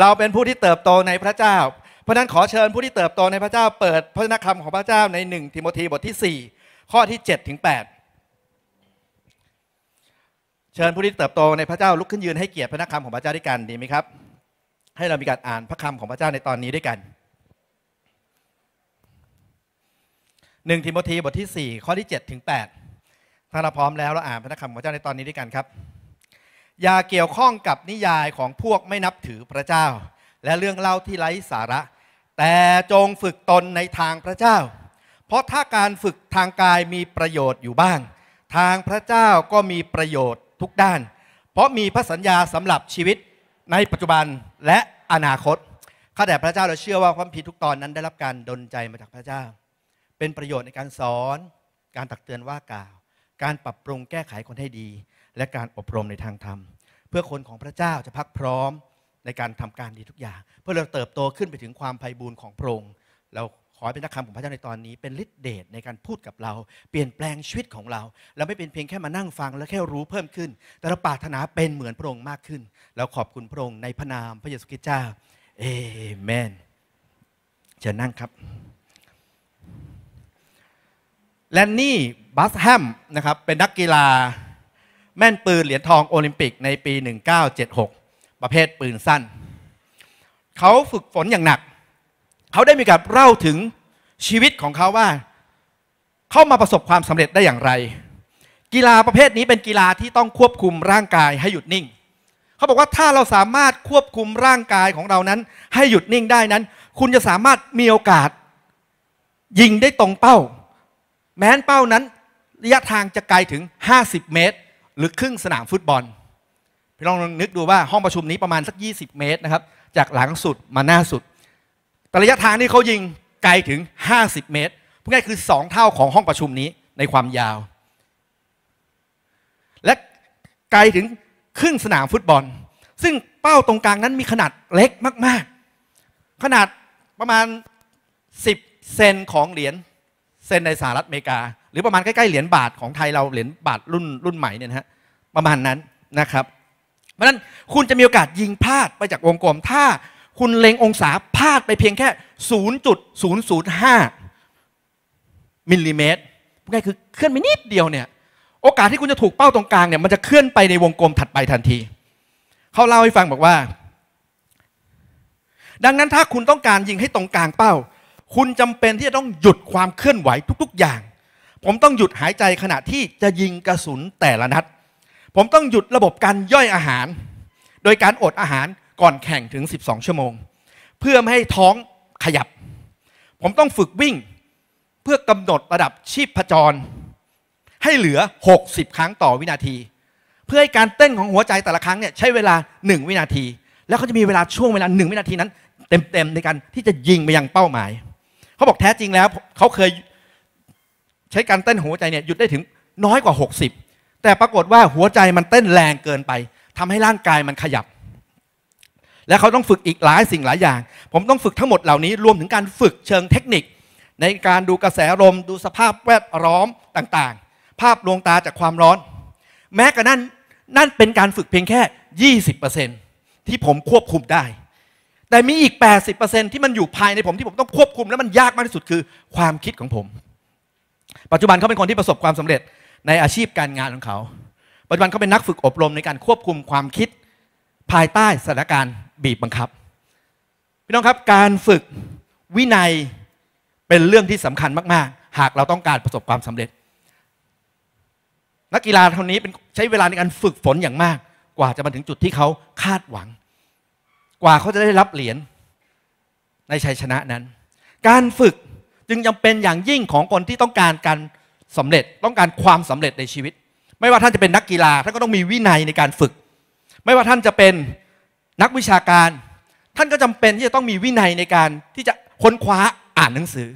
เราเป็นผู้ที่เติบโตในพระเจ้า เพราะนั้นขอเชิญผู้ที่เติบโตในพระเจ้าเปิดพระนักคำของพระเจ้าในหนึ่งทิโมธีบทที่ 4 ข้อที่7ถึง8เชิญผู้ที่เติบโตในพระเจ้าลุกขึ้นยืนให้เกียรติพระนักคำของพระเจ้าด้วยกันดีไหมครับ ให้เรามีการอ่านพระคำของพระเจ้าในตอนนี้ด้วยกันหนึ่งทิโมธีบทที่ 4 ข้อที่7ถึง8ถ้าเราพร้อมแล้วเราอ่านพระนักคำของพระเจ้าในตอนนี้ด้วยกันครับอย่าเกี่ยวข้องกับนิยายของพวกไม่นับถือพระเจ้า และเรื่องเล่าที่ไร้สาระ แต่จงฝึกตนในทางพระเจ้า เพราะถ้าการฝึกทางกายมีประโยชน์อยู่บ้าง ทางพระเจ้าก็มีประโยชน์ทุกด้าน เพราะมีพระสัญญาสำหรับชีวิตในปัจจุบันและอนาคตข้าแต่พระเจ้าเราเชื่อว่าความผิดทุกตอนนั้นได้รับการดลใจมาจากพระเจ้า เป็นประโยชน์ในการสอน การตักเตือนว่ากล่าว การปรับปรุงแก้ไขคนให้ดีและการอบรมในทางธรรม เพื่อคนของพระเจ้าจะพักพร้อมในการทำการดีทุกอย่าง เพื่อเราเติบโตขึ้นไปถึงความไพ่บูรณ์ของพระองค์เราขอเป็นนักคำของพระเจ้าในตอนนี้ เป็นฤทธิเดชในการพูดกับเรา เปลี่ยนแปลงชีวิตของเราเราไม่เป็นเพียงแค่มานั่งฟังและแค่รู้เพิ่มขึ้น แต่เราปรารถนาเป็นเหมือนพระองค์มากขึ้นเราขอบคุณพระองค์ในพระนามพระเยซูคริสต์เจ้า เอเมนเชิญนั่งครับแลนนี่บัสแฮมนะครับเป็นนักกีฬาแม่นปืนเหรียญทองโอลิมปิกในปี1976 ประเภทปืนสั้น เขาฝึกฝนอย่างหนัก เขาได้มีการเล่าถึงชีวิตของเขาว่า เข้ามาประสบความสำเร็จได้อย่างไร กีฬาประเภทนี้เป็นกีฬาที่ต้องควบคุมร่างกายให้หยุดนิ่ง เขาบอกว่าถ้าเราสามารถควบคุมร่างกายของเรานั้น ให้หยุดนิ่งได้นั้น คุณจะสามารถมีโอกาส ยิงได้ตรงเป้า แม้นเป้านั้นระยะทางจะไกลถึง 50 เมตรหรือครึ่งสนามฟุตบอลพี่ลองนึกดูว่าห้องประชุมนี้ประมาณสัก 20 เมตรนะครับจากหลังสุดมาหน้าสุด ระยะทางที่เขายิงไกลถึง 50 เมตรพวกนี้คือ 2 เท่าของห้องประชุมนี้ในความยาว และไกลถึงครึ่งสนามฟุตบอล ซึ่งเป้าตรงกลางนั้นมีขนาดเล็กมาก ๆ ขนาดประมาณ 10 เซนของเหรียญเซนในสหรัฐอเมริกาหรือประมาณใกล้ๆ เหรียญบาทของไทยเรา เหรียญบาทรุ่น รุ่นใหม่เนี่ยนะฮะประมาณนั้นนะครับ เพราะฉะนั้นคุณจะมีโอกาสยิงพลาดไปจากวงกลมถ้าคุณเล็งองศาพลาดไปเพียงแค่ 0.005มิลลิเมตรง่ายคือเคลื่อนไปนิดเดียวเนี่ยโอกาสที่คุณจะถูกเป้าตรงกลางเนี่ยมันจะเคลื่อนไปในวงกลมถัดไปทันที เขาเล่าให้ฟังบอกว่า ดังนั้นถ้าคุณต้องการยิงให้ตรงกลางเป้า คุณจำเป็นที่จะต้องหยุดความเคลื่อนไหวทุก ๆอย่างผมต้องหยุดหายใจขณะที่จะยิงกระสุนแต่ละนัด ผมต้องหยุดระบบการย่อยอาหาร โดยการอดอาหารก่อนแข่งถึง 12 ชั่วโมง เพื่อไม่ให้ท้องขยับ ผมต้องฝึกวิ่งเพื่อกำหนดระดับชีพจร ให้เหลือ 60 ครั้งต่อวินาที เพื่อให้การเต้นของหัวใจแต่ละครั้งเนี่ยใช้เวลา 1 วินาที แล้วเขาจะมีเวลาช่วงเวลา 1 วินาทีนั้น เต็มๆในการที่จะยิงไปยังเป้าหมาย เขาบอกแท้จริงแล้วเขาเคยใช้การเต้นหัวใจเนี่ยหยุดได้ถึงน้อยกว่า 60 แต่ปรากฏว่าหัวใจมันเต้นแรงเกินไป ทำให้ร่างกายมันขยับ และเขาต้องฝึกอีกหลายสิ่งหลายอย่าง ผมต้องฝึกทั้งหมดเหล่านี้รวมถึงการฝึกเชิงเทคนิค ในการดูกระแสลมดูสภาพแวดล้อมต่างๆ ภาพดวงตาจากความร้อน แม้กระนั้นนั่นเป็นการฝึกเพียงแค่ 20%ที่ผมควบคุมได้ แต่มีอีก 80%ที่มันอยู่ภายในผมที่ผมต้องควบคุมและมันยากมากที่สุดคือความคิดของผมปัจจุบันเขาเป็นคนที่ประสบความสำเร็จในอาชีพการงานของเขา ปัจจุบันเขาเป็นนักฝึกอบรมในการควบคุมความคิด ภายใต้สถานการณ์บีบบังคับ พี่น้องครับการฝึกวินัยเป็นเรื่องที่สำคัญมากๆ หากเราต้องการประสบความสำเร็จ นักกีฬาคนนี้เป็นใช้เวลาในการฝึกฝนอย่างมาก กว่าจะมาถึงจุดที่เขาคาดหวัง กว่าเขาจะได้รับเหรียญในชัยชนะนั้น การฝึกจึงจำเป็นอย่างยิ่งของคนที่ต้องการการสำเร็จต้องการความสำเร็จในชีวิต ไม่ว่าท่านจะเป็นนักกีฬาท่านก็ต้องมีวินัยในการฝึก ไม่ว่าท่านจะเป็นนักวิชาการ ท่านก็จำเป็นที่จะต้องมีวินัยในการที่จะค้นคว้าอ่านหนังสือ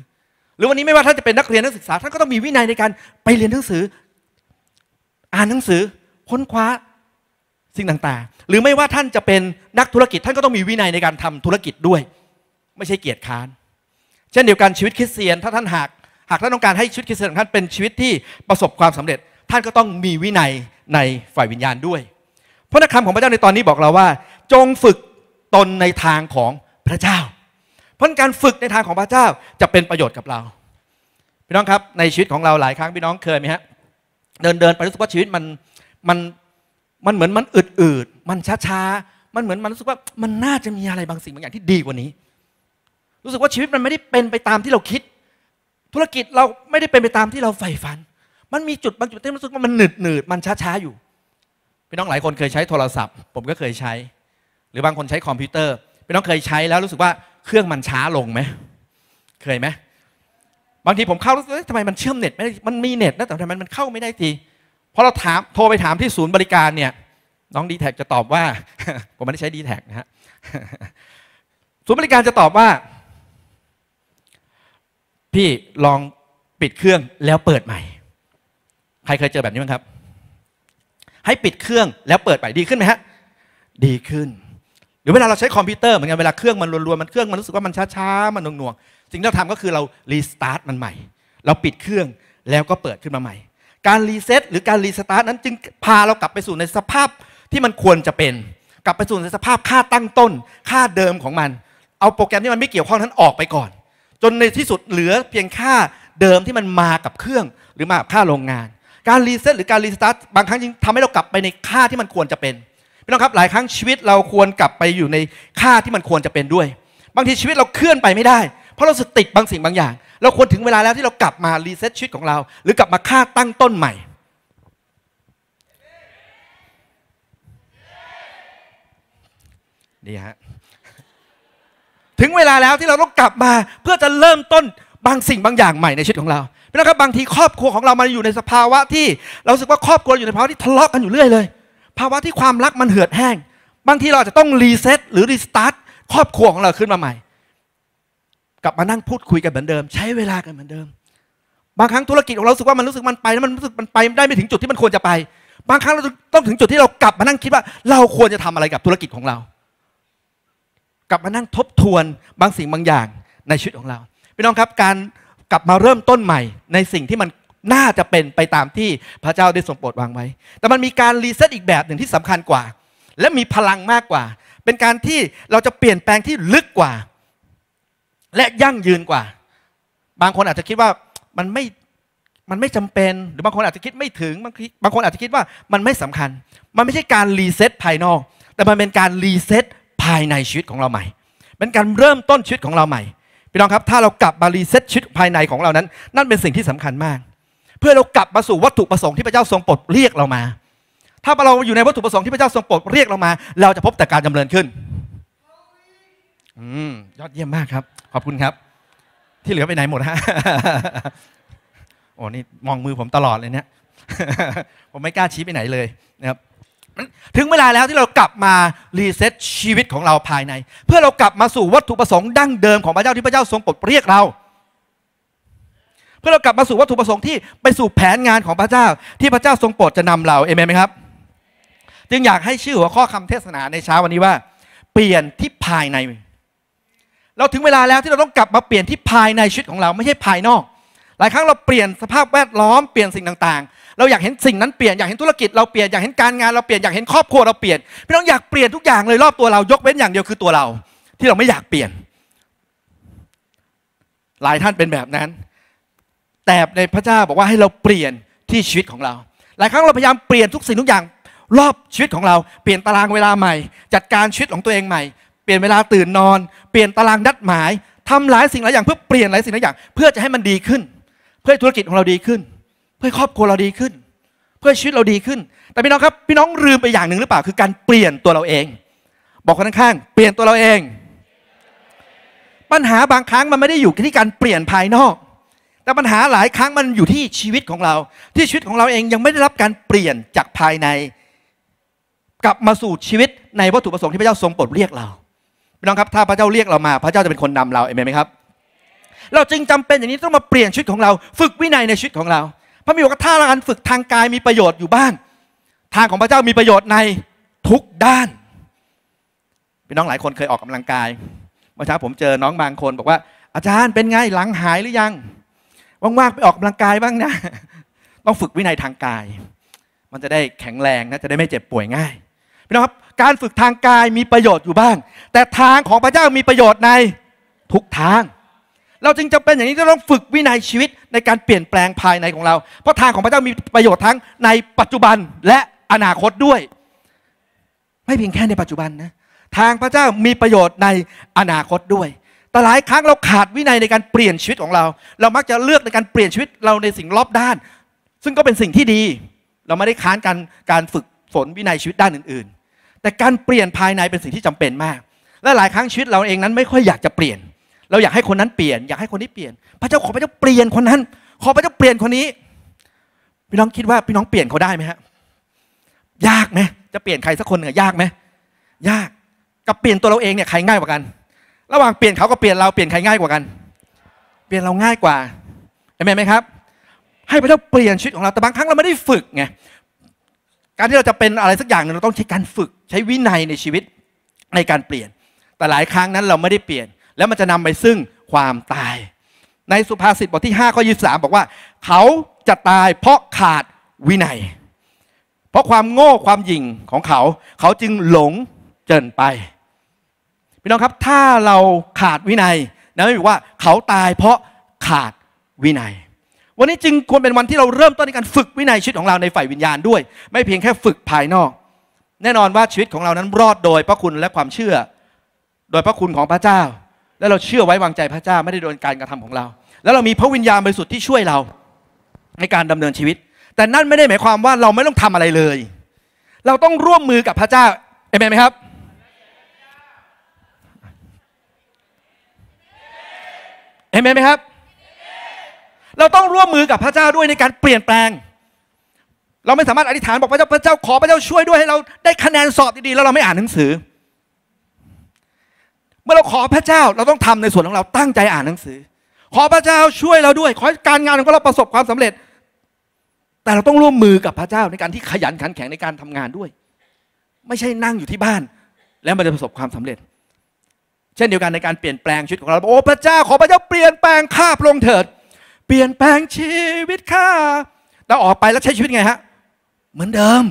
หรือวันนี้ไม่ว่าท่านจะเป็นนักเรียนนักศึกษาท่านก็ต้องมีวินัยในการไปเรียนหนังสืออ่านหนังสือ ค้นคว้าสิ่งต่างๆ หรือไม่ว่าท่านจะเป็นนักธุรกิจ ท่านก็ต้องมีวินัยในการทำธุรกิจด้วย ไม่ใช่เกียรติค้านเช่นเดียวกันชีวิตคริสเตียนถ้าท่านหากหากท่านต้องการให้ชีวิตคริสเตียนของท่านเป็นชีวิตที่ประสบความสำเร็จ ท่านก็ต้องมีวินัยในฝ่ายวิญญาณด้วยพระคำของพระเจ้าในตอนนี้บอกเราว่า จงฝึกตนในทางของพระเจ้า เพราะการฝึกในทางของพระเจ้าจะเป็นประโยชน์กับเราพี่น้องครับในชีวิตของเราหลายครั้งพี่น้องเคยไหมฮะเดินเดินไปรู้สึกว่าชีวิตมันมันมันเหมือนมันอืดอืดมันช้าช้ามันเหมือนมันรู้สึกว่ามันน่าจะมีอะไรบางสิ่งบางอย่างที่ดีกว่านี้รู้สึกว่าชีวิตมันไม่ได้เป็นไปตามที่เราคิด ธุรกิจเราไม่ได้เป็นไปตามที่เราใฝ่ฝัน มันมีจุดบางจุดที่รู้สึกว่ามันหนืดหนืดมันช้าช้าอยู่พี่น้องหลายคนเคยใช้โทรศัพท์ ผมก็เคยใช้ หรือบางคนใช้คอมพิวเตอร์พี่น้องเคยใช้แล้วรู้สึกว่าเครื่องมันช้าลงไหมเคยไหม บางทีผมเข้ารู้สึกทำไมมันเชื่อมเน็ตไม่ได้มันมีเน็ตนะ แต่ทำไมมันเข้าไม่ได้ทีพอเราถามโทรไปถามที่ศูนย์บริการเนี่ย น้องดีแท็จะตอบว่า ผมไม่ได้ใช้ดีแท็นะฮะ ศูนย์บริการจะตอบว่าพี่ลองปิดเครื่องแล้วเปิดใหม่ใครเคยเจอแบบนี้บ้างครับ ให้ปิดเครื่องแล้วเปิดใหม่ดีขึ้นไหมฮะดีขึ้นหรือเวลาเราใช้คอมพิวเตอร์เหมือนกันเวลาเครื่องมันรัวๆมันเครื่องมันรู้สึกว่ามันช้าๆมันหน่วงๆสิ่งที่เราทำก็คือเรารีสตาร์ทมันใหม่ เราปิดเครื่องแล้วก็เปิดขึ้นมาใหม่ การรีเซ็ตหรือการรีสตาร์ทนั้นจึงพาเรากลับไปสู่ในสภาพที่มันควรจะเป็น กลับไปสู่ในสภาพค่าตั้งต้น ค่าเดิมของมันเอาโปรแกรมที่มันไม่เกี่ยวข้องนั้นออกไปก่อนจนในที่สุดเหลือเพียงค่าเดิมที่มันมากับเครื่องหรือมากับค่าโรงงาน การรีเซ็ตหรือการรีสตาร์ทบางครั้งยิ่งทำให้เรากลับไปในค่าที่มันควรจะเป็นพี่น้องครับหลายครั้งชีวิตเราควรกลับไปอยู่ในค่าที่มันควรจะเป็นด้วย บางทีชีวิตเราเคลื่อนไปไม่ได้เพราะเราสติดบางสิ่งบางอย่าง เราควรถึงเวลาแล้วที่เรากลับมารีเซ็ตชีวิตของเรา หรือกลับมาค่าตั้งต้นใหม่นี่ฮะถึงเวลาแล้วที่เราต้องกลับมาเพื่อจะเริ่มต้นบางสิ่งบางอย่างใหม่ในชีวิตของเราพี่น้องครับบางทีครอบครัวของเรามันอยู่ในสภาวะที่เราสึกว่าครอบครัวอยู่ในภาวะที่ทะเลาะกันอยู่เรื่อยเลยภาวะที่ความรักมันเหือดแห้ง บางทีเราจะต้องรีเซ็ตหรือรีสตาร์ทครอบครัวของเราขึ้นมาใหม่ กลับมานั่งพูดคุยกันเหมือนเดิม ใช้เวลากันเหมือนเดิม บางครั้งธุรกิจของเราสึกว่ามันรู้สึกมันไปแล้วมันรู้สึกมันไปได้ไม่ถึงจุดที่มันควรจะไป บางครั้งเราต้องถึงจุดที่เรากลับมานั่งคิดว่า เราควรจะทำอะไรกับธุรกิจของเรากลับมานั่งทบทวนบางสิ่งบางอย่างในชีวิตของเราพี่น้องครับการกลับมาเริ่มต้นใหม่ ในสิ่งที่มันน่าจะเป็นไปตามที่พระเจ้าได้ทรงโปรดวางไว้แต่มันมีการรีเซ็ตอีกแบบหนึ่งที่สำคัญกว่า และมีพลังมากกว่า เป็นการที่เราจะเปลี่ยนแปลงที่ลึกกว่า และยั่งยืนกว่า บางคนอาจจะคิดว่ามันไม่มันไม่จำเป็นหรือบางคนอาจจะคิดไม่ถึงบางบางคนอาจจะคิดว่ามันไม่สำคัญมันไม่ใช่การรีเซ็ตภายนอกแต่มันเป็นการรีเซ็ตภายในชีวิตของเราใหม่ เป็นการเริ่มต้นชีวิตของเราใหม่พี่น้องครับ ถ้าเรากลับมารีเซ็ตชีวิตภายในของเรานั้น นั่นเป็นสิ่งที่สำคัญมาก เพื่อเรากลับมาสู่วัตถุประสงค์ ที่พระเจ้าทรงโปรดเรียกเรามา ถ้าเราอยู่ในวัตถุประสงค์ ที่พระเจ้าทรงโปรดเรียกเรามา เราจะพบแต่การดาเนินขึ้น อืมยอดเยี่ยมมากครับ ขอบคุณครับ ที่เหลือไปไหนหมดฮะ โอ้นี่มองมือผมตลอดเลยเนี่ย ผมไม่กล้าชี้ไปไหนเลยนะครับถึงเวลาแล้วที่เรากลับมารีเซ็ตชีวิตของเราภายในเพื่อเรากลับมาสู่วัตถุประสงค์ดั้งเดิมของพระเจ้าที่พระเจ้าทรงปลดเรียกเราเพื่อเรากลับมาสู่วัตถุประสงค์ที่ไปสู่แผนงานของพระเจ้าที่พระเจ้าทรงโปรดจะนำเราเอเมนไหมครับ จึงอยากให้ชื่อหัวข้อคำเทศนาในเช้าวันนี้ว่า เปลี่ยนที่ภายในเราถึงเวลาแล้วที่เราต้องกลับมาเปลี่ยนที่ภายในชีวิตของเราไม่ใช่ภายนอก หลายครั้งเราเปลี่ยนสภาพแวดล้อมเปลี่ยนสิ่งต่างเราอยากเห็นสิ่งนั้นเปลี่ยนอยากเห็นธุรกิจเราเปลี่ยนอยากเห็นการงานเราเปลี่ยนอยากเห็นครอบครัวเราเปลี่ยนพี่น้องอยากเปลี่ยนทุกอย่างเลยรอบตัวเรายกเว้นอย่างเดียวคือตัวเรา ที่เราไม่อยากเปลี่ยน หลายท่านเป็นแบบนั้น แต่ในพระเจ้าบอกว่าให้เราเปลี่ยนที่ชีวิตของเรา หลายครั้ง เราพยายามเปลี่ยนทุกสิ่งทุกอย่าง รอบชีวิตของเราเปลี่ยนตารางเวลาใหม่จัดการชีวิตของตัวเองใหม่เปลี่ยนเวลาตื่นนอน เปลี่ยนตารางนัดหมายทำหลายสิ่งหลายอย่างเพื่อเปลี่ยนหลายสิ่งหลายอย่างเพื่อจะให้มันดีขึ้น เพื่อธุรกิจของเราดีขึ้นพื่อครอบครัวเราดีขึ้น เพื่อชีวิตเราดีขึ้น แต่พี่น้องครับพี่น้องลืมไปอย่างหนึ่งหรือเปล่าคือการเปลี่ยนตัวเราเอง บอกคนข้างๆเปลี่ยนตัวเราเอง ปัญหาบางครั้งมันไม่ได้อยู่ที่การเปลี่ยนภายนอก แต่ปัญหาหลายครั้งมันอยู่ที่ชีวิตของเรา ที่ชีวิตของเราเองยังไม่ได้รับการเปลี่ยนจากภายใน กลับมาสู่ชีวิตในวัตถุประสงค์ ที่พระเจ้าทรงโปรดเรียกเราพี่น้องครับถ้าพระเจ้าเรียกเรามา พระเจ้าจะเป็นคนนำเราเอเมนไหมครับ เราจึงจำเป็นอย่างนี้ต้องมาเปลี่ยนชีวิตของเรา ฝึกวินัยในชีวิตของเราพระมีบอกว่าถ้าการฝึกทางกายมีประโยชน์อยู่บ้างทางของพระเจ้ามีประโยชน์ในทุกด้านพี่น้องหลายคนเคยออกกำลังกายเมื่อเช้าผมเจอน้องบางคนบอกว่า อาจารย์เป็นไงหลังหายหรือยังว่างๆไปออกกำลังกายบ้างนะต้องฝึกวินัยทางกาย มันจะได้แข็งแรงนะจะได้ไม่เจ็บป่วยง่ายพี่น้องครับการฝึกทางกายมีประโยชน์อยู่บ้าง แต่ทางของพระเจ้ามีประโยชน์ในทุกทาง เราจึงจำเป็นอย่างนี้จะต้องฝึกวินัยชีวิตในการเปลี่ยนแปลงภายในของเรา เพราะทางของพระเจ้ามีประโยชน์ทั้งในปัจจุบันและอนาคตด้วย ไม่เพียงแค่ในปัจจุบันนะ ทางพระเจ้ามีประโยชน์ในอนาคตด้วย แต่หลายครั้งเราขาดวินัยในการเปลี่ยนชีวิตของเรา เรามักจะเลือกในการเปลี่ยนชีวิตเราในสิ่งรอบด้าน ซึ่งก็เป็นสิ่งที่ดี เราไม่ได้ค้านการการฝึกฝนวินัยชีวิตด้านอื่นๆ แต่การเปลี่ยนภายในเป็นสิ่งที่จำเป็นมาก และหลายครั้งชีวิตเราเองนั้นไม่ค่อยอยากจะเปลี่ยนเราอยากให้คนนั้นเปลี่ยน อยากให้คนนี้เปลี่ยนพระเจ้าขอพระเจ้าเปลี่ยนคนนั้น ขอพระเจ้าเปลี่ยนคนนี้ พี่น้องคิดว่าพี่น้องเปลี่ยนเขาได้ไหมฮะยากไหมจะเปลี่ยนใครสักคนหนึ่งยากไหมยากกับเปลี่ยนตัวเราเองเนี่ยใครง่ายกว่ากันระหว่างเปลี่ยนเขากับเปลี่ยนเราเปลี่ยนใครง่ายกว่ากัน เปลี่ยนเราง่ายกว่าเห็มนไหมครับ ให้พระเจ้าเปลี่ยนชีวิตของเราแต่บางครั้งเราไม่ได้ฝึกไงการที่เราจะเป็นอะไรสักอย่างหนึ่งเราต้องใช้การฝึก ใช้วินัยในชีวิตในการเปลี่ยน แต่หลายครั้งนั้นเราไม่ได้เปลี่ยนแล้วมันจะนำไปซึ่งความตาย ในสุภาษิตบทที่5ข้อ23 บอกว่า เขาจะตายเพราะขาดวินัย เพราะความโง่ความหยิ่งของเขา เขาจึงหลงเจินไป พี่น้องครับถ้าเราขาดวินัยนะไม่บอกว่าเขาตายเพราะขาดวินัย วันนี้จึงควรเป็นวันที่เราเริ่มต้นในการฝึกวินัยชีวิตของเราในฝ่ายวิญญาณด้วย ไม่เพียงแค่ฝึกภายนอก แน่นอนว่าชีวิตของเรานั้นรอดโดยพระคุณและความเชื่อ โดยพระคุณของพระเจ้าแล้วเราเชื่อไว้วางใจพระเจ้าไม่ได้โดนการกระทำของเรา แล้วเรามีพระวิญญาณบริสุทธิ์ที่ช่วยเราในการดำเนินชีวิต แต่นั่นไม่ได้หมายความว่าเราไม่ต้องทำอะไรเลย เราต้องร่วมมือกับพระเจ้าเอเมนไหมครับเอเมนไหมครับ เราต้องร่วมมือกับพระเจ้าด้วยในการเปลี่ยนแปลง เราไม่สามารถอธิษฐานบอกพระเจ้าพระเจ้าขอพระเจ้าช่วยด้วยให้เราได้คะแนนสอบดีๆแล้วเราไม่อ่านหนังสือเมื่อเราขอพระเจ้าเราต้องทำในส่วนของเราตั้งใจอ่านหนังสือ ขอพระเจ้าช่วยเราด้วยขอการงานของเราประสบความสำเร็จ แต่เราต้องร่วมมือกับพระเจ้าในการที่ขยันขันแข็งในการทำงานด้วย ไม่ใช่นั่งอยู่ที่บ้าน แล้วมันจะประสบความสำเร็จ เช่นเดียวกันในการเปลี่ยนแปลงชีวิตของเราโอ้พระเจ้า ขอพระเจ้าเปลี่ยนแปลงข้าพระองค์เถิด เปลี่ยนแปลงชีวิตข้า เราออกไปแล้วใช้ชีวิตไงฮะเหมือนเดิม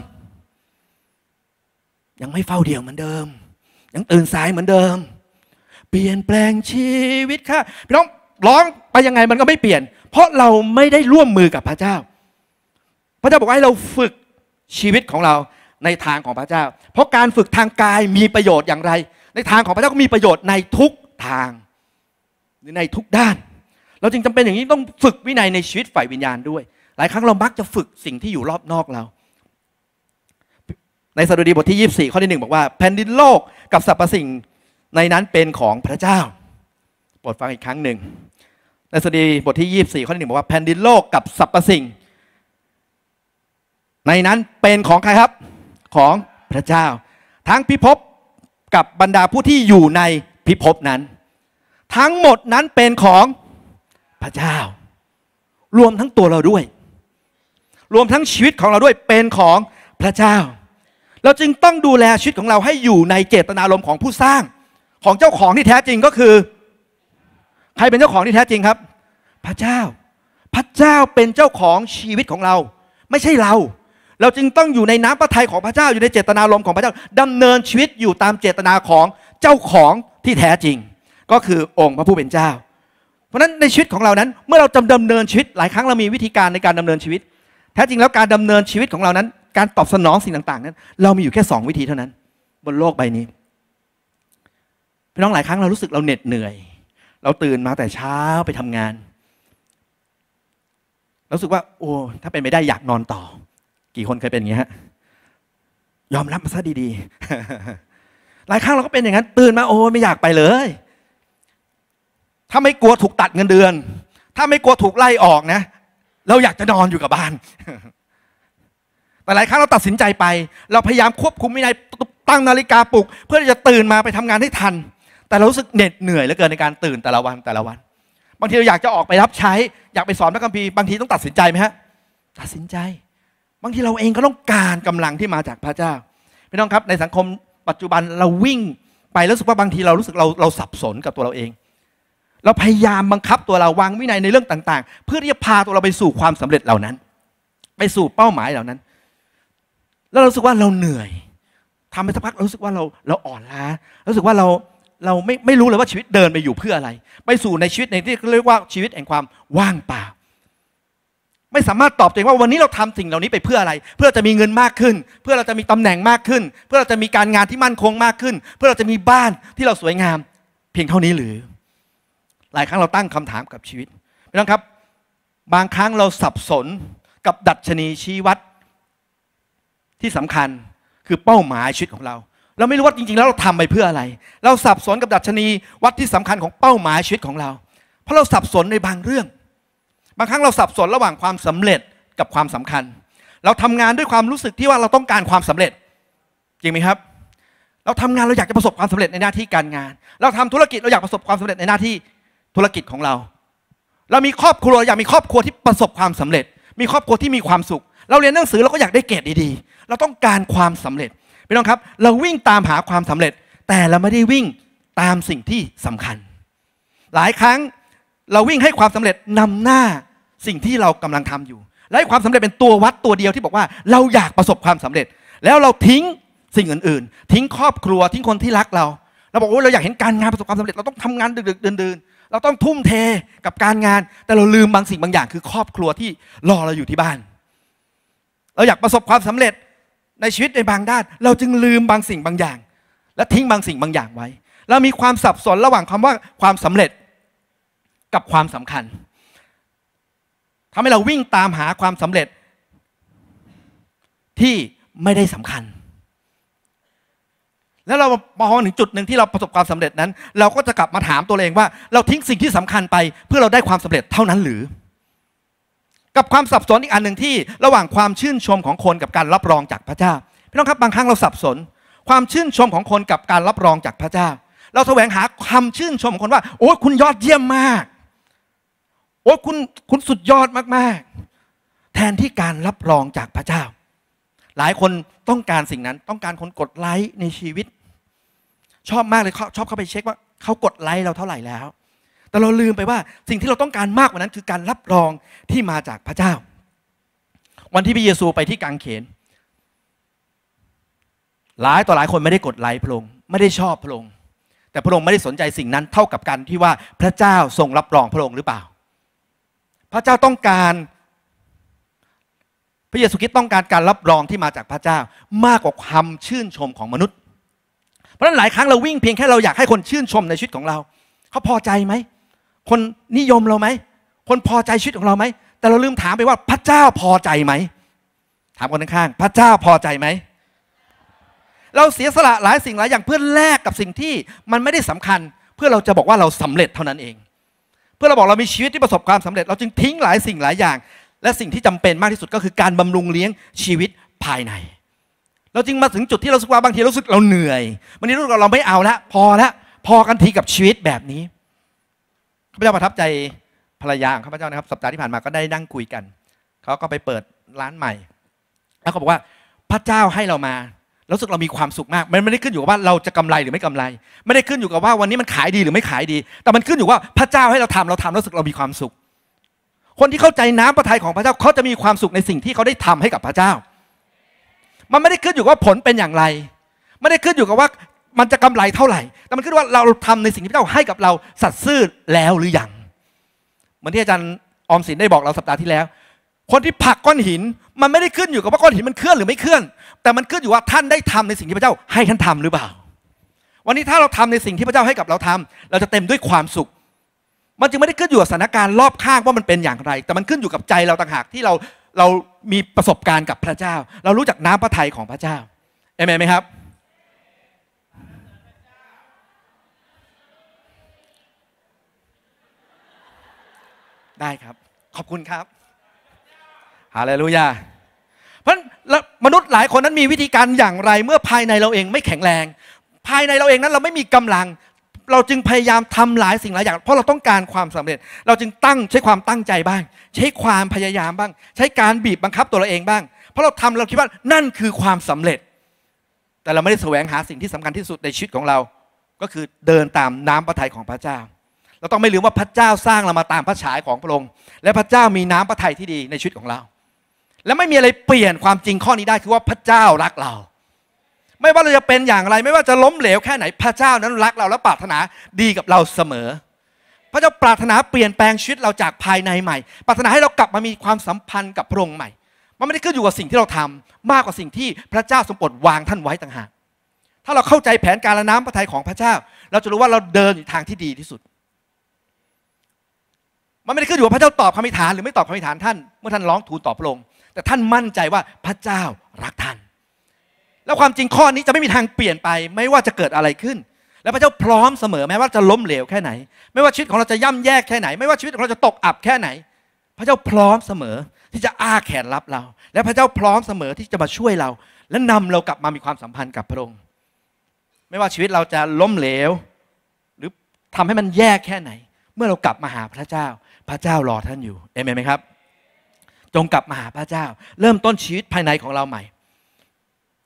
ยังไม่เฝ้าเดี่ยวเหมือนเดิมยังตื่นสายเหมือนเดิมเปลี่ยนแปลงชีวิตค่ะพี่น้องร้องไปยังไงมันก็ไม่เปลี่ยน เพราะเราไม่ได้ร่วมมือกับพระเจ้า พระเจ้าบอกให้เราฝึกชีวิตของเราในทางของพระเจ้า เพราะการฝึกทางกายมีประโยชน์อย่างไร ในทางของพระเจ้าก็มีประโยชน์ในทุกทางในทุกด้าน เราจึงจำเป็นอย่างนี้ต้องฝึกวินัยในชีวิตฝ่ายวิญญาณด้วย หลายครั้งเรามักจะฝึกสิ่งที่อยู่รอบนอกเรา ในสดุดีบทที่ 24ข้อที่หนึ่งบอกว่าแผ่นดินโลกกับสรรพสิ่งในนั้นเป็นของพระเจ้า โปรดฟังอีกครั้งหนึ่ง ในสดีบทที่ 24ข้อหนึ่งบอกว่าแผ่นดินโลกกับสรรพสิ่ง ในนั้นเป็นของใครครับของพระเจ้า ทั้งพิภพกับบรรดาผู้ที่อยู่ในพิภพนั้น ทั้งหมดนั้นเป็นของพระเจ้า รวมทั้งตัวเราด้วย รวมทั้งชีวิตของเราด้วยเป็นของพระเจ้า เราจึงต้องดูแลชีวิตของเราให้อยู่ในเจตนารมณ์ของผู้สร้างของเจ้าของที่แท้จริงก็คือ ใครเป็นเจ้าของที่แท้จริงครับ พระเจ้าพระเจ้าเป็นเจ้าของชีวิตของเรา ไม่ใช่เรา เราจึงต้องอยู่ในน้ำพระทัยของพระเจ้าอยู่ในเจตนารมณ์ของพระเจ้าดำเนินชีวิตอยู่ตามเจตนาของเจ้าของที่แท้จริง ก็คือองค์พระผู้เป็นเจ้า เพราะฉะนั้นในชีวิตของเรานั้นเมื่อเราจำดำเนินชีวิตหลายครั้งเรามีวิธีการในการดำเนินชีวิต แท้จริงแล้วการดำเนินชีวิตของเรานั้น การตอบสนองสิ่งต่างๆนั้น เรามีอยู่แค่ 2 วิธีเท่านั้น บนโลกใบนี้พี่น้องหลายครั้งเรารู้สึกเราเหน็ดเหนื่อย เราตื่นมาแต่เช้าไปทำงานรู้สึกว่าโอ้ถ้าเป็นไม่ได้อยากนอนต่อ กี่คนเคยเป็นอย่างนี้ฮะยอมรับมาซะดี ๆ หลายครั้งเราก็เป็นอย่างนั้นตื่นมา โอ้ไม่อยากไปเลย ถ้าไม่กลัวถูกตัดเงินเดือน ถ้าไม่กลัวถูกไล่ออกนะ เราอยากจะนอนอยู่กับบ้าน แต่หลายครั้งเราตัดสินใจไป เราพยายามควบคุมไม่ได้ตั้งนาฬิกาปลุก เพื่อจะตื่นมาไปทำงานให้ทันแต่เรารู้สึกเหน็ดเหนื่อยเหลือเกินในการตื่นแต่ละวันแต่ละวันบางทีเราอยากจะออกไปรับใช้ อยากไปสอนพระคัมภีร์บางทีต้องตัดสินใจไหมฮะ ตัดสินใจ บางทีเราเองก็ต้องการกำลังที่มาจากพระเจ้าพี่น้องครับในสังคมปัจจุบันเราวิ่งไปแล้วสุขว่าบางทีเรารู้สึกเราเราสับสนกับตัวเราเอง เราพยายามบังคับตัวเราวางวินัยในเรื่องต่าง ๆ เพื่อที่จะพาตัวเราไปสู่ความสำเร็จเหล่านั้น ไปสู่เป้าหมายเหล่านั้น แล้วเราสึกว่าเราเหนื่อยทำไปสักพักเราสึกว่าเราเราอ่อนล้ารู้สึกว่าเราเราไม่ไม่รู้เลยว่าชีวิตเดินไปอยู่เพื่ออะไร ไปสู่ในชีวิตในที่เรียกว่าชีวิตแห่งความว่างเปล่า ไม่สามารถตอบตัวเองว่าวันนี้เราทำสิ่งเหล่านี้ไปเพื่ออะไร เพื่อจะมีเงินมากขึ้น เพื่อเราจะมีตำแหน่งมากขึ้น เพื่อเราจะมีการงานที่มั่นคงมากขึ้น เพื่อเราจะมีบ้านที่เราสวยงาม เพียงเท่านี้หรือ หลายครั้งเราตั้งคำถามกับชีวิตไม่ต้องครับ บางครั้งเราสับสนกับดัชนีชี้วัดที่สำคัญคือเป้าหมายชีวิตของเราเราไม่รู้ว่าจริงๆแล้วเราทำไปเพื่ออะไร เราสับสนกับดัชนีวัดที่สำคัญของเป้าหมายชีวิตของเรา เพราะเราสับสนในบางเรื่อง บางครั้งเราสับสนระหว่างความสำเร็จกับความสำคัญ เราทำงานด้วยความรู้สึกที่ว่าเราต้องการความสำเร็จ จริงไหมครับ เราทำงาน เราอยากจะประสบความสำเร็จในหน้าที่การงาน เราทำธุรกิจเราอยากประสบความสำเร็จในหน้าที่ธุรกิจของเรา เรามีครอบครัวอยากมีครอบครัวที่ประสบความสำเร็จ มีครอบครัวที่มีความสุข เราเรียนหนังสือเราก็อยากได้เกรดดีๆ เราต้องการความสำเร็จี่น้องครับเราวิ่งตามหาความสำเร็จ แต่เราไม่ได้วิ่งตามสิ่งที่สำคัญ หลายครั้งเราวิ่งให้ความสำเร็จนำหน้าสิ่งที่เรากำลังทำอยู่ และความสำเร็จเป็นตัววัดตัวเดียวที่บอกว่า เราอยากประสบความสำเร็จ แล้วเราทิ้งสิ่งอื่นๆ ทิ้งครอบครัวทิ้งคนที่รักเรา เราบอกว่าเราอยากเห็นการงานประสบความสำเร็จเราต้องทำงานดึกๆเดินๆ เราต้องทุ่มเทกับการงาน แต่เราลืมบางสิ่งบางอย่างคือ ครอบครัวที่รอเราอยู่ที่บ้าน เราอยากประสบความสำเร็จในชีวิตในบางด้านเราจึงลืมบางสิ่งบางอย่าง และทิ้งบางสิ่งบางอย่างไว้ เรามีความสับสนระหว่างคำว่าความสำเร็จกับความสำคัญ ทำให้เราวิ่งตามหาความสำเร็จ ที่ไม่ได้สำคัญ แล้วเราพอถึงจุดหนึ่งที่เราประสบความสำเร็จนั้น เราก็จะกลับมาถามตัวเองว่า เราทิ้งสิ่งที่สำคัญไป เพื่อเราได้ความสำเร็จเท่านั้นหรือกับความสับสนอีกอันหนึ่งที่ระหว่างความชื่นชมของคนกับการรับรองจากพระเจ้าพี่น้องครับบางครั้งเราสับสน ความชื่นชมของคนกับการรับรองจากพระเจ้า เราแสวงหาคำชื่นชมของคนว่าโอ้คุณยอดเยี่ยมมากโอ้คุณคุณสุดยอดมากๆ แทนที่การรับรองจากพระเจ้า หลายคนต้องการสิ่งนั้นต้องการคนกดไลค์ในชีวิต ชอบมากเลย ชอบเข้าไปเช็คว่า เขากดไลค์เราเท่าไหร่แล้วแต่เราลืมไปว่าสิ่งที่เราต้องการมากกว่านั้นคือการรับรองที่มาจากพระเจ้า วันที่พระเยซูไปที่กางเขน หลายต่อหลายคนไม่ได้กดไลค์พระองค์ไม่ได้ชอบพระองค์แต่พระองค์ไม่ได้สนใจสิ่งนั้นเท่ากับการ ที่ว่าพระเจ้าทรงรับรองพระองค์หรือเปล่า พระเจ้าต้องการพระเยซูคริสต์ต้องการการรับรองที่มาจากพระเจ้ามากกว่าคำาชื่นชมของมนุษย์เพราะนั้นหลายครั้งเราวิ่งเพียงแค่เราอยากให้คนชื่นชมในชีวิตของเราเขาพอใจไหมคนนิยมเราไหม คนพอใจชีวิตของเราไหม แต่เราลืมถามไปว่าพระเจ้าพอใจไหม ถามคนข้างๆ พระเจ้าพอใจไหม เราเสียสละหลายสิ่งหลายอย่างเพื่อแลกกับสิ่งที่มันไม่ได้สำคัญ เพื่อเราจะบอกว่าเราสำเร็จเท่านั้นเอง เพื่อเราบอกเรามีชีวิตที่ประสบความสำเร็จ เราจึงทิ้งหลายสิ่งหลายอย่าง และสิ่งที่จำเป็นมากที่สุดก็คือการบำรุงเลี้ยงชีวิตภายใน เราจึงมาถึงจุดที่เราสึกว่าบางทีเราสึกเราเหนื่อยบางทีรู้สึกเราไม่เอาละพอละพอกันทีกับชีวิตแบบนี้ข้าพเจ้าประทับใจภรรยาของข้าพเจ้านะครับสัปดาห์ที่ผ่านมาก็ได้นั่งคุยกันเขาก็ไปเปิดร้านใหม่ แล้วเขาบอกว่าพระเจ้าให้เรามารู้สึกเรามีความสุขมากมันไม่ได้ขึ้นอยู่กับว่าเราจะกำไรหรือไม่กำไร ไม่ได้ขึ้นอยู่กับว่า วันนี้มันขายดีหรือไม่ขายดี แต่มันขึ้นอยู่ว่าพระเจ้าให้เราทำเราทำรู้สึกเรามีความสุข คนที่เข้าใจน้ำประทานของพระเจ้าเขาจะมีความสุขในสิ่งที่เขาได้ทำให้กับพระเจ้า มันไม่ได้ขึ้นอยู่ว่าผลเป็นอย่างไร ไม่ได้ขึ้นอยู่กับว่ามันจะกำไรเท่าไหร่แต่มันขึ้นว่าเราทำในสิ่งที่พระเจ้าให้กับเราสัตย์ซื่อแล้วหรือยังเหมือนที่อาจารย์ออมสินได้บอกเราสัปดาห์ที่แล้ว คนที่ผลักก้อนหินมันไม่ได้ขึ้นอยู่กับว่าก้อนหินมันเคลื่อนหรือไม่เคลื่อน แต่มันขึ้นอยู่ว่าท่านได้ทำในสิ่งที่พระเจ้าให้ท่านทำหรือเปล่าวันนี้ถ้าเราทำในสิ่งที่พระเจ้าให้กับเราทำ เราจะเต็มด้วยความสุข มันจึงไม่ได้ขึ้นอยู่กับสถานการณ์รอบข้างว่ามันเป็นอย่างไร แต่มันขึ้นอยู่กับใจเราต่างหากที่เราเรามีประสบการณ์กับพระเจ้า เรารู้จักน้ำพระทัยของพระเจ้าเอเมนไหมครับได้ครับขอบคุณครับ ฮาเลลูยาเพราะมนุษย์หลายคนนั้นมีวิธีการอย่างไรเมื่อภายในเราเองไม่แข็งแรง ภายในเราเองนั้นเราไม่มีกำลัง เราจึงพยายามทำหลายสิ่งหลายอย่าง เพราะเราต้องการความสำเร็จ เราจึงตั้งใช้ความตั้งใจบ้าง ใช้ความพยายามบ้าง ใช้การบีบบังคับตัวเราเองบ้าง เพราะเราทำเราคิดว่านั่นคือความสำเร็จ แต่เราไม่ได้แสวงหาสิ่งที่สำคัญที่สุดในชีวิตของเรา ก็คือเดินตามน้ำประทัยของพระเจ้าเราต้องไม่ลืมว่าพระเจ้าสร้างเรามาตามพระฉายของพระองค์ และพระเจ้ามีน้ำพระทัยที่ดีในชีวิตของเรา และไม่มีอะไรเปลี่ยนความจริงข้อนี้ได้ คือว่าพระเจ้ารักเรา ไม่ว่าเราจะเป็นอย่างไร ไม่ว่าจะล้มเหลวแค่ไหน พระเจ้านั้นรักเราและปรารถนาดีกับเราเสมอ พระเจ้าปรารถนาเปลี่ยนแปลงชีวิตเราจากภายในใหม่ ปรารถนาให้เรากลับมามีความสัมพันธ์กับพระองค์ใหม่ มันไม่ได้ขึ้นอยู่กับสิ่งที่เราทำมากกว่าสิ่งที่พระเจ้าสมบทวางท่านไว้ต่างหาก ถ้าเราเข้าใจแผนการและน้ำพระทัยของพระเจ้า เราจะรู้ว่าเราเดินอยู่ทางที่ดีที่สุดมันไม่ได้ขึ้นอยู่ว่าพระเจ้าตอบคำอธิษฐานหรือไม่ตอบคำอธิษฐานท่านเมื่อท่านร้องทูลต่อพระองค์แต่ท่านมั่นใจว่าพระเจ้ารักท่าน แล้วความจริงข้อนี้จะไม่มีทางเปลี่ยนไป ไม่ว่าจะเกิดอะไรขึ้น แล้วพระเจ้าพร้อมเสมอแม้ว่าจะล้มเหลวแค่ไหน ไม่ว่าชีวิตของเราจะย่ำแย่แค่ไหนไม่ว่าชีวิตของเราจะตกอับแค่ไหน พระเจ้าพร้อมเสมอที่จะอ้าแขนรับเรา และพระเจ้าพร้อมเสมอที่จะมาช่วยเรา และนำเรากลับมามีความสัมพันธ์กับพระองค์ไม่ว่าชีวิตเราจะล้มเหลว หรือทำให้มันแย่แค่ไหน เมื่อเรากลับมาหาพระเจ้าพระเจ้ารอ ท่านอยู่ เอเมนไหมครับ จงกลับมาหาพระเจ้า เริ่มต้นชีวิตภายในของเราใหม่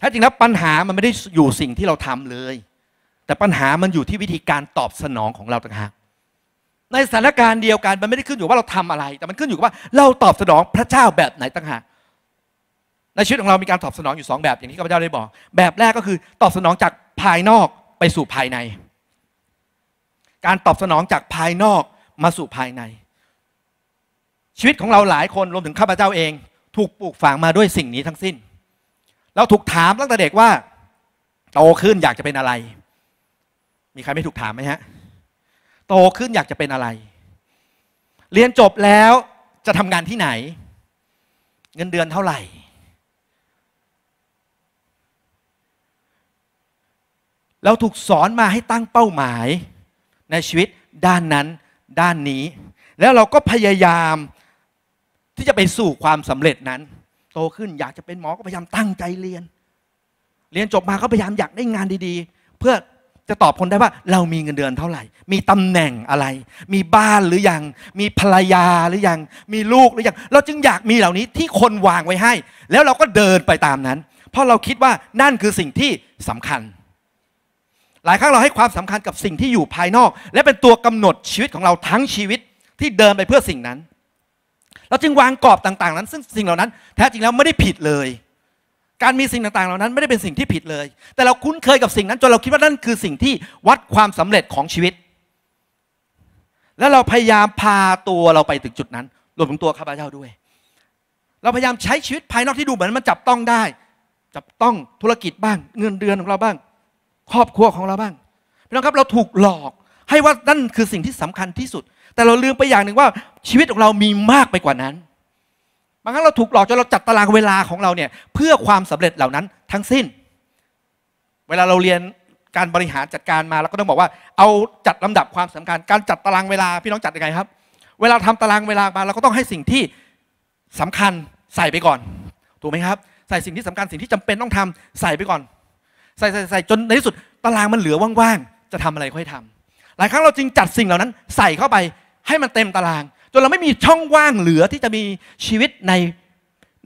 ถ้าจริงแล้วปัญหามันไม่ได้อยู่สิ่งที่เราทำเลย แต่ปัญหามันอยู่ที่วิธีการตอบสนองของเราต่างหาก ในสถานการณ์เดียวกันมันไม่ได้ขึ้นอยู่ว่าเราทำอะไร แต่มันขึ้นอยู่ว่าเราตอบสนองพระเจ้าแบบไหนต่างหาก ในชีวิตของเรามีการตอบสนองอยู่สองแบบอย่างที่ข้าพเจ้าได้บอก แบบแรกก็คือตอบสนองจากภายนอกไปสู่ภายใน การตอบสนองจากภายนอกมาสู่ภายในชีวิตของเราหลายคน รวม ถึงข้าพเจ้าเอง ถูกปลูกฝังมาด้วยสิ่งนี้ทั้งสิ้น เราถูกถามตั้งแต่เด็กว่า โตขึ้นอยากจะเป็นอะไร มีใครไม่ถูกถามไหมฮะโตขึ้นอยากจะเป็นอะไร เรียนจบแล้วจะทำงานที่ไหน เงินเดือนเท่า ไหร่ เราถูกสอนมาให้ตั้งเป้าหมายในชีวิตด้านนั้นด้านนี้ แล้วเราก็พยายามที่จะไปสู่ความสำเร็จนั้น โตขึ้นอยากจะเป็นหมอก็พยายามตั้งใจเรียน เรียนจบมาก็พยายามอยากได้งานดี ๆ เพื่อจะตอบคนได้ว่า เรามีเงินเดือนเท่าไหร่ มีตำแหน่งอะไร มีบ้านหรือยัง มีภรรยาหรือยังมีลูกหรือยังเราจึงอยากมีเหล่านี้ที่คนวางไว้ให้ แล้วเราก็เดินไปตามนั้น เพราะเราคิดว่านั่นคือสิ่งที่สำคัญ หลายครั้งเราให้ความสำคัญกับสิ่งที่อยู่ภายนอก และเป็นตัวกำหนดชีวิตของเราทั้งชีวิตที่เดินไปเพื่อสิ่งนั้นเราจึงวางกรอบต่างๆนั้นซึ่งสิ่งเหล่านั้นแท้จริงแล้วไม่ได้ผิดเลย การมีสิ่งต่างๆเหล่านั้นไม่ได้เป็นสิ่งที่ผิดเลย แต่เราคุ้นเคยกับสิ่งนั้นจนเราคิดว่านั่นคือสิ่งที่วัดความสำเร็จของชีวิต แล้วเราพยายามพาตัวเราไปถึงจุดนั้น รวมถึงตัวข้าพเจ้าด้วย เราพยายามใช้ชีวิตภายนอกที่ดูเหมือนมันจับต้องได้ จับต้องธุรกิจบ้าง เงินเดือนของเราบ้าง ครอบครัวของเราบ้างพี่น้องครับเราถูกหลอกให้ว่า นั่นคือสิ่งที่สำคัญที่สุดแต่เราลืมไปอย่างหนึ่งว่าชีวิตของเรามีมากไปกว่านั้นบางครั้งเราถูกหลอกจนเราจัดตารางเวลาของเราเนี่ยเพื่อความสำเร็จเหล่านั้นทั้งสิ้น เวลาเราเรียนการบริหารจัดการมาเราก็ต้องบอกว่า เอาจัดลำดับความสำคัญการจัดตารางเวลาพี่น้องจัดยังไงครับ เวลาทำตารางเวลามาเราก็ต้องให้สิ่งที่สำคัญใส่ไปก่อนถูกไหมครับ ใส่สิ่งที่สำคัญสิ่งที่จำเป็นต้องทำใส่ไปก่อน ใส่ใส่ใส่จนในที่สุด ตารางมันเหลือว่างๆจะทำอะไรค่อยทำ หลายครั้งเราจึงจัดสิ่งเหล่านั้นใส่เข้าไปให้มันเต็มตาราง จนเราไม่มีช่องว่างเหลือที่จะมีชีวิตใน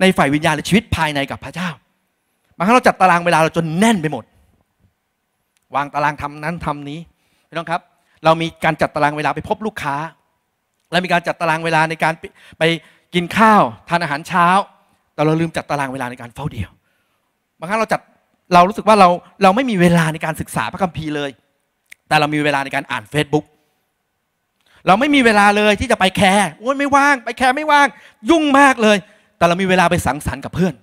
ในฝ่ายวิญญาณหรือชีวิตภายในกับพระเจ้าบางครั้งเราจัดตารางเวลาเราจนแน่นไปหมด วางตารางทำนั้นทำนี้พี่น้องครับ เรามีการจัดตารางเวลาไปพบลูกค้าเรามีการจัดตารางเวลาในการไปกินข้าว ทานอาหารเช้า แต่เราลืมจัดตารางเวลาในการเฝ้าเดียวบางครั้งเราจัดเรารู้สึกว่าเราเราไม่มีเวลาในการศึกษาพระคัมภีร์เลย แต่เรามีเวลาในการอ่าน Facebook เราไม่มีเวลาเลยที่จะไปแคร์โอ้ยไม่ว่าง ไปแคร์ไม่ว่าง ยุ่งมากเลย แต่เรามีเวลาไปสังสรรค์กับเพื่อน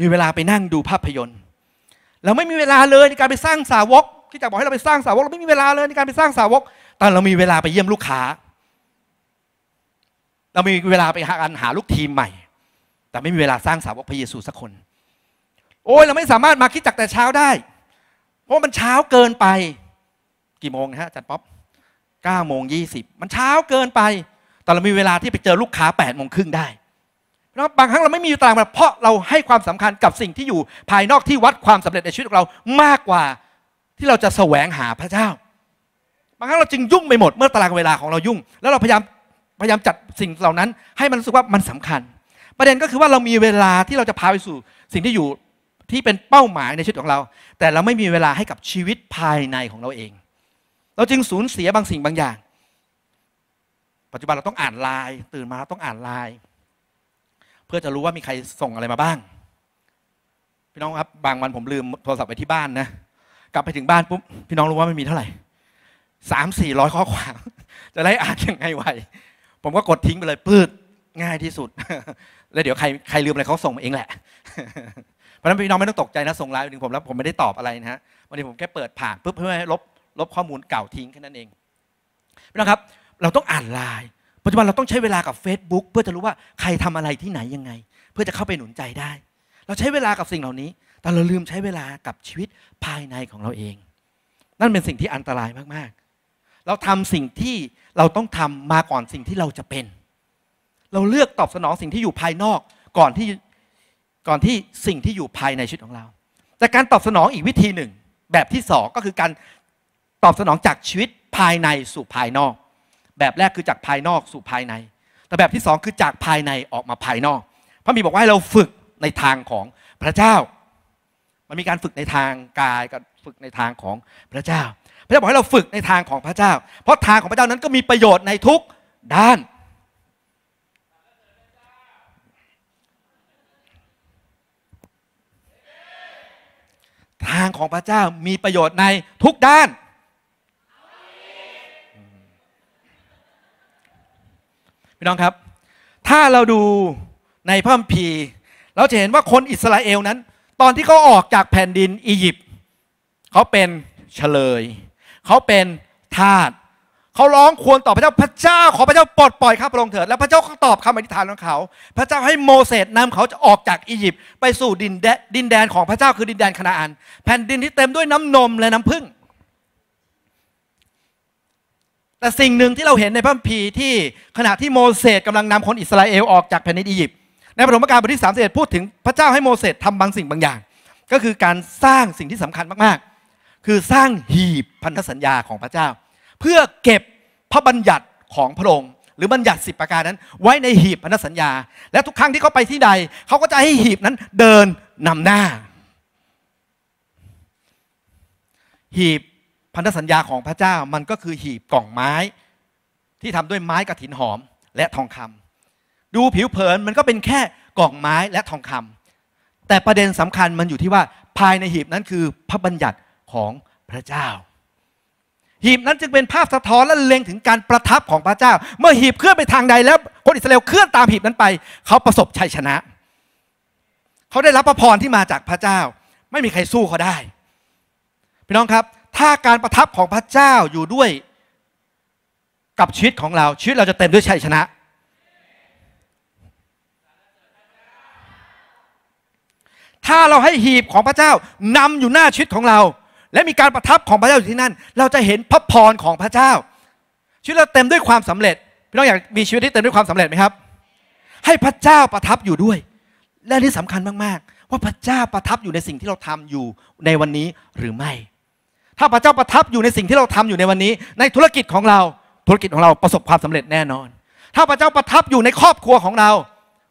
มีเวลาไปนั่งดูภาพยนตร์ เราไม่มีเวลาเลยในการไปสร้างสาวก ที่จะบอกให้เราไปสร้างสาวกเราไม่มีเวลาเลยในการไปสร้างสาวก แต่เรามีเวลาไปเยี่ยมลูกค้า เรามีเวลาไปหาการหาลูกทีมใหม่ แต่ไม่มีเวลาสร้างสาวกพระเยซูสักคน โอ้ยเราไม่สามารถมาคิดจักแต่เช้าได้ เพราะมันเช้าเกินไปกี่โมงนะฮะอาจารย์ป๊อป9โมง 20 มันเช้าเกินไปแต่เรา มีเวลาที่ไปเจอลูกค้า8โมงครึ่งได้เพราะบางครั้งเราไม่มีอยู่ตารางเพราะเราให้ความสำคัญกับสิ่งที่อยู่ภายนอกที่วัดความสำเร็จในชีวิตของเรามากกว่าที่เราจะแสวงหาพระเจ้าบางครั้งเราจึงยุ่งไปหมดเมื่อตารางเวลาของเรายุ่ง แล้วเราพยายามพยายามจัดสิ่งเหล่านั้นให้มันรู้สึกว่ามันสำคัญ ประเด็นก็คือว่าเรามีเวลาที่เราจะพาไปสู่สิ่งที่อยู่ที่เป็นเป้าหมายในชีวิตของเรา แต่เราไม่มีเวลาให้กับชีวิตภายในของเราเองเราจึงสูญเสียบางสิ่งบางอย่าง ปัจจุบันเราต้องอ่านไลน์ ตื่นมาต้องอ่านไลน์ เพื่อจะรู้ว่ามีใครส่งอะไรมาบ้าง พี่น้องครับ บางวันผมลืมโทรศัพท์ไปที่บ้านนะ กลับไปถึงบ้านปุ๊บพี่น้องรู้ว่าไม่มีเท่าไหร่ สามสี่ร้อยข้อความ จะได้อ่านยังไงไหว ผมก็กดทิ้งไปเลย ปืดง่ายที่สุด แล้วเดี๋ยวใครใครลืมอะไรเขาส่งมาเองแหละ เพราะนั้นพี่น้องไม่ต้องตกใจนะส่งไลน์ถึงผมแล้วผมไม่ได้ตอบอะไรนะฮะ วันนี้ผมแค่เปิดผ่านปุ๊บเพื่อให้ลบลบข้อมูลเก่าทิ้งแค่นั้นเองนะครับ เราต้องอ่านไลน์ ปัจจุบันเราต้องใช้เวลากับ Facebook เพื่อจะรู้ว่าใครทำอะไรที่ไหนยังไง เพื่อจะเข้าไปหนุนใจได้ เราใช้เวลากับสิ่งเหล่านี้ แต่เราลืมใช้เวลากับชีวิตภายในของเราเอง นั่นเป็นสิ่งที่อันตรายมาก ๆ เราทำสิ่งที่เราต้องทำมาก่อนสิ่งที่เราจะเป็น เราเลือกตอบสนองสิ่งที่อยู่ภายนอกก่อนที่ก่อนที่สิ่งที่อยู่ภายในชีวิตของเรา แต่การตอบสนองอีกวิธีหนึ่ง แบบที่สองก็คือการตอบสนองจากชีวิตภายในสู่ภายนอก แบบแรกคือจากภายนอกสู่ภายในแต่แบบที่สองคือจากภายในออกมาภายนอกพระมีบอกว่าให้เราฝึกในทางของพระเจ้า มันมีการฝึกในทางกายกับฝึกในทางของพระเจ้าพระเจ้าบอกให้เราฝึกในทางของพระเจ้า เพราะทางของพระเจ้านั้นก็มีประโยชน์ในทุกด้าน ทางของพระเจ้ามีประโยชน์ในทุกด้านี่น้องครับ ถ้าเราดูในพระคัมภีร์เราจะเห็นว่าคนอิสราเอลนั้น ตอนที่เขาออกจากแผ่นดินอียิปต์ เขาเป็นเฉลย เขาเป็นทาส เขาร้องควรต่อพระเจ้า พระเจ้าขอพระเจ้าปลดปล่อยข้าพระองค์เถิด แล้วพระเจ้าก็ตอบคำอธิษฐานของเขา พระเจ้าให้โมเสสนำเขาจะออกจากอียิปต์ไปสู่ดินแดนของพระเจ้าคือดินแดนคณาอัน แผ่นดินที่เต็มด้วยน้ำนมและน้ำผึ้งแต่สิ่งหนึ่งที่เราเห็นในพระคัมภีร์ที่ขณะที่โมเสสกำลังนำคนอิสราเอลออกจากแผ่นดินอียิปต์ในปฐมกาลบทที่สามสิบเอ็ดพูดถึงพระเจ้าให้โมเสสทำบางสิ่งบางอย่าง ก็คือการสร้างสิ่งที่สำคัญมากๆ คือสร้างหีบพันธสัญญาของพระเจ้า เพื่อเก็บพระบัญญัติของพระองค์หรือบัญญัติสิบประการนั้นไว้ในหีบพันธสัญญา และทุกครั้งที่เขาไปที่ใดเขาก็จะให้หีบนั้นเดินนำหน้าหีบพันธสัญญาของพระเจ้ามันก็คือหีบกล่องไม้ ที่ทำด้วยไม้กระถินหอมและทองคำ ดูผิวเผินมันก็เป็นแค่กล่องไม้และทองคำ แต่ประเด็นสำคัญมันอยู่ที่ว่าภายในหีบนั้นคือพระบัญญัติของพระเจ้าหีบนั้นจึงเป็นภาพสะท้อนและเล็งถึงการประทับของพระเจ้า เมื่อหีบเคลื่อนไปทางใดแล้วคนอิสราเอลเคลื่อนตามหีบนั้นไป เขาประสบชัยชนะ เขาได้รับพระพรที่มาจากพระเจ้า ไม่มีใครสู้เขาได้พี่น้องครับถ้าการประทับของพระเจ้าอยู่ด้วยกับชีวิตของเราชีวิตเราจะเต็มด้วยชัยชนะ ถ้าเราให้หีบของพระเจ้านำอยู่หน้าชีวิตของเรา และมีการประทับของพระเจ้าอยู่ที่นั่นเราจะเห็นพระพรของพระเจ้าชีวิตเราเต็มด้วยความสำเร็จพี่น้องอยากมีชีวิตที่เต็มด้วยความสำเร็จไหมครับ ให้พระเจ้าประทับอยู่ด้วยและนี่สำคัญมากๆ ว่าพระเจ้าประทับอยู่ในสิ่งที่เราทำอยู่ในวันนี้หรือไม่ถ้าพระเจ้าประทับอยู่ในสิ่งที่เราทำอยู่ในวันนี้ ในธุรกิจของเราธุรกิจของเราประสบความสำเร็จแน่นอน ถ้าพระเจ้าประทับอยู่ในครอบครัวของเรา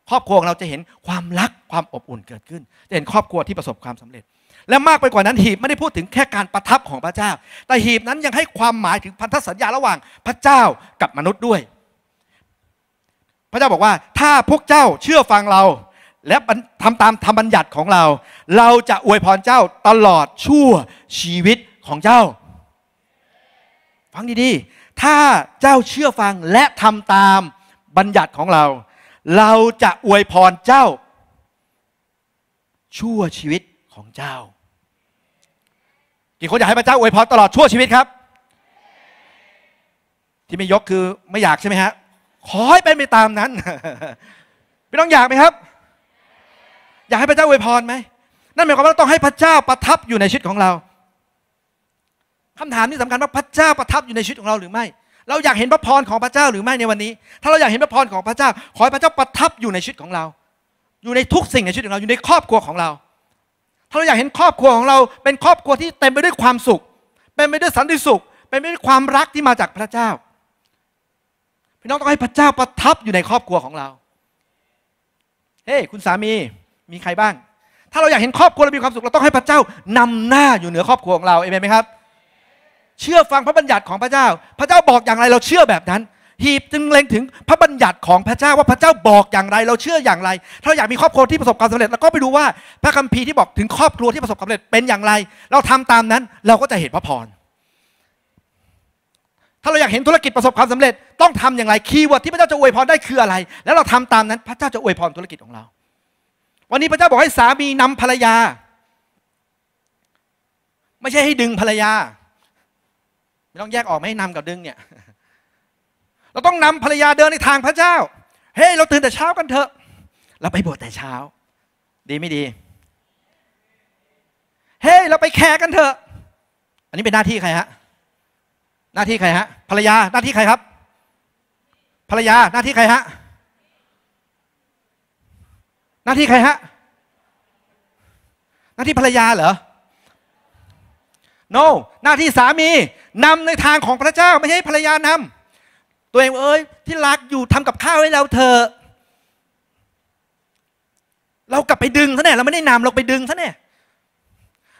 ครอบครัวของเราจะเห็นความรักความอบอุ่นเกิดขึ้นจะเห็นครอบครัวที่ประสบความสำเร็จ และมากไปกว่านั้นหีบไม่ได้พูดถึงแค่การประทับของพระเจ้าแต่หีบนั้นยังให้ความหมายถึงพันธสัญญาระหว่าง พระเจ้ากับมนุษย์ด้วย พระเจ้าบอกว่าถ้าพวกเจ้าเชื่อฟังเรา และทำตามธรรมบัญญัติของเรา เราจะอวยพรเจ้าตลอดชั่วชีวิตของเจ้าฟังดีๆ ถ้าเจ้าเชื่อฟังและทำตามบัญญัติของเรา เราจะอวยพรเจ้า ชั่วชีวิตของเจ้ากี่คนอยากให้พระเจ้าอวยพรตลอดชั่วชีวิตครับ ที่ไม่ยกคือไม่อยากใช่ไหมฮะ ขอให้เป็นไปตามนั้นพี่น้องอยากไหมครับ อยากให้พระเจ้าอวยพรไหมนั่นหมายความว่าต้องให้พระเจ้าประทับอยู่ในชีวิตของเราคำถามนี้สำคัญว่าพระเจ้าประทับอยู่ในชีวิตของเราหรือไม่ เราอยากเห็นพระพรของพระเจ้าหรือไม่ในวันนี้ ถ้าเราอยากเห็นพระพรของพระเจ้า ขอให้พระเจ้าประทับอยู่ในชีวิตของเรา อยู่ในทุกสิ่งในชีวิตของเรา อยู่ในครอบครัวของเรา ถ้าเราอยากเห็นครอบครัวของเรา เป็นครอบครัวที่เต็มไปด้วยความสุข เป็นไปด้วยสันติสุข เป็นไปด้วยความรักที่มาจากพระเจ้า พี่น้องต้องให้พระเจ้าประทับอยู่ในครอบครัวของเรา เฮ้ hey, คุณสามี มีใครบ้าง ถ้าเราอยากเห็นครอบครัวเรามีความสุข เราต้องให้พระเจ้านำหน้าอยู่เหนือครอบครัวของเรา เอเมนไหมครับเชื่อฟังพระบัญญัติของพระเจ้า พระเจ้าบอกอย่างไร เราเชื่อแบบนั้น หีบจึงเล็งถึงพระบัญญัติของพระเจ้าว่าพระเจ้าบอกอย่างไร เราเชื่ออย่างไร ถ้าเราอยากมีครอบครัวที่ประสบความสำเร็จเราก็ไปดูว่า พระคัมภีร์ที่บอกถึงครอบครัวที่ประสบความสำเร็จเป็นอย่างไร เราทำตามนั้นเราก็จะเห็นพระพร ถ้าเราอยากเห็นธุรกิจประสบความสำเร็จ ต้องทำอย่างไร คีย์เวิร์ดที่พระเจ้าจะอวยพรได้คืออะไร แล้วเราทำตามนั้น พระเจ้าจะอวยพรธุรกิจของเรา วันนี้พระเจ้าบอกให้สามีนำภรรยา ไม่ใช่ให้ดึงภรรยาไม่ต้องแยกออกไม่ให้นำกับดึงเนี่ย เราต้องนำภรรยาเดินในทางพระเจ้า เฮ้ hey, เราตื่นแต่เช้ากันเถอะ เราไปบวชแต่เช้า ดีไม่ดี เฮ้ hey, เราไปแคร์กันเถอะ อันนี้เป็นหน้าที่ใครฮะ หน้าที่ใครฮะ ภรรยาหน้าที่ใครครับ ภรรยา หน้าที่ใครฮะ หน้าที่ใครฮะ หน้าที่ภรรยาเหรอ no หน้าที่สามีนำในทางของพระเจ้าไม่ให้ภรรยานำ ตัวเองเอ้ยที่รักอยู่ทำกับข้าวให้เราเถอะเรากลับไปดึงซะแน่เราไม่ได้นำเราไปดึงซะแน่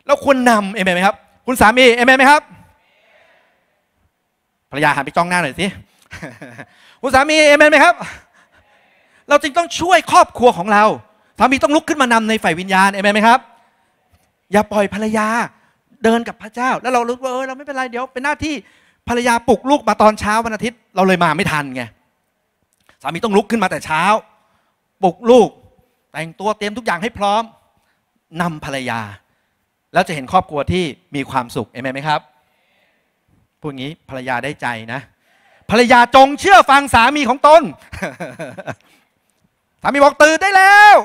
เราควรนำเอเมนไหมครับ คุณสามีเอเมนไหมครับ ภรรยาหันไปจ้องหน้าหน่อยสิคุณสามีเอเมนไหมครับ เราจึงต้องช่วยครอบครัวของเราสามีต้องลุกขึ้นมานำในฝ่ายวิญญาณเอเมนไหมครับ อย่าปล่อยภรรยาเดินกับพระเจ้า แล้วเรารู้ว่า เออเราไม่เป็นไร เดี๋ยวเป็นหน้าที่ภรรยาปลุกลูกมาตอนเช้าวันอาทิตย์ เราเลยมาไม่ทันไง สามีต้องลุกขึ้นมาแต่เช้าปลุกลูกแต่งตัวเตรียมทุกอย่างให้พร้อมนำภรรยา แล้วจะเห็นครอบครัวที่มีความสุขเอเมนไหมครับ พูดงี้ภรรยาได้ใจนะ ภรรยาจงเชื่อฟังสามีของตนสามีบอกตื่นได้แล้ว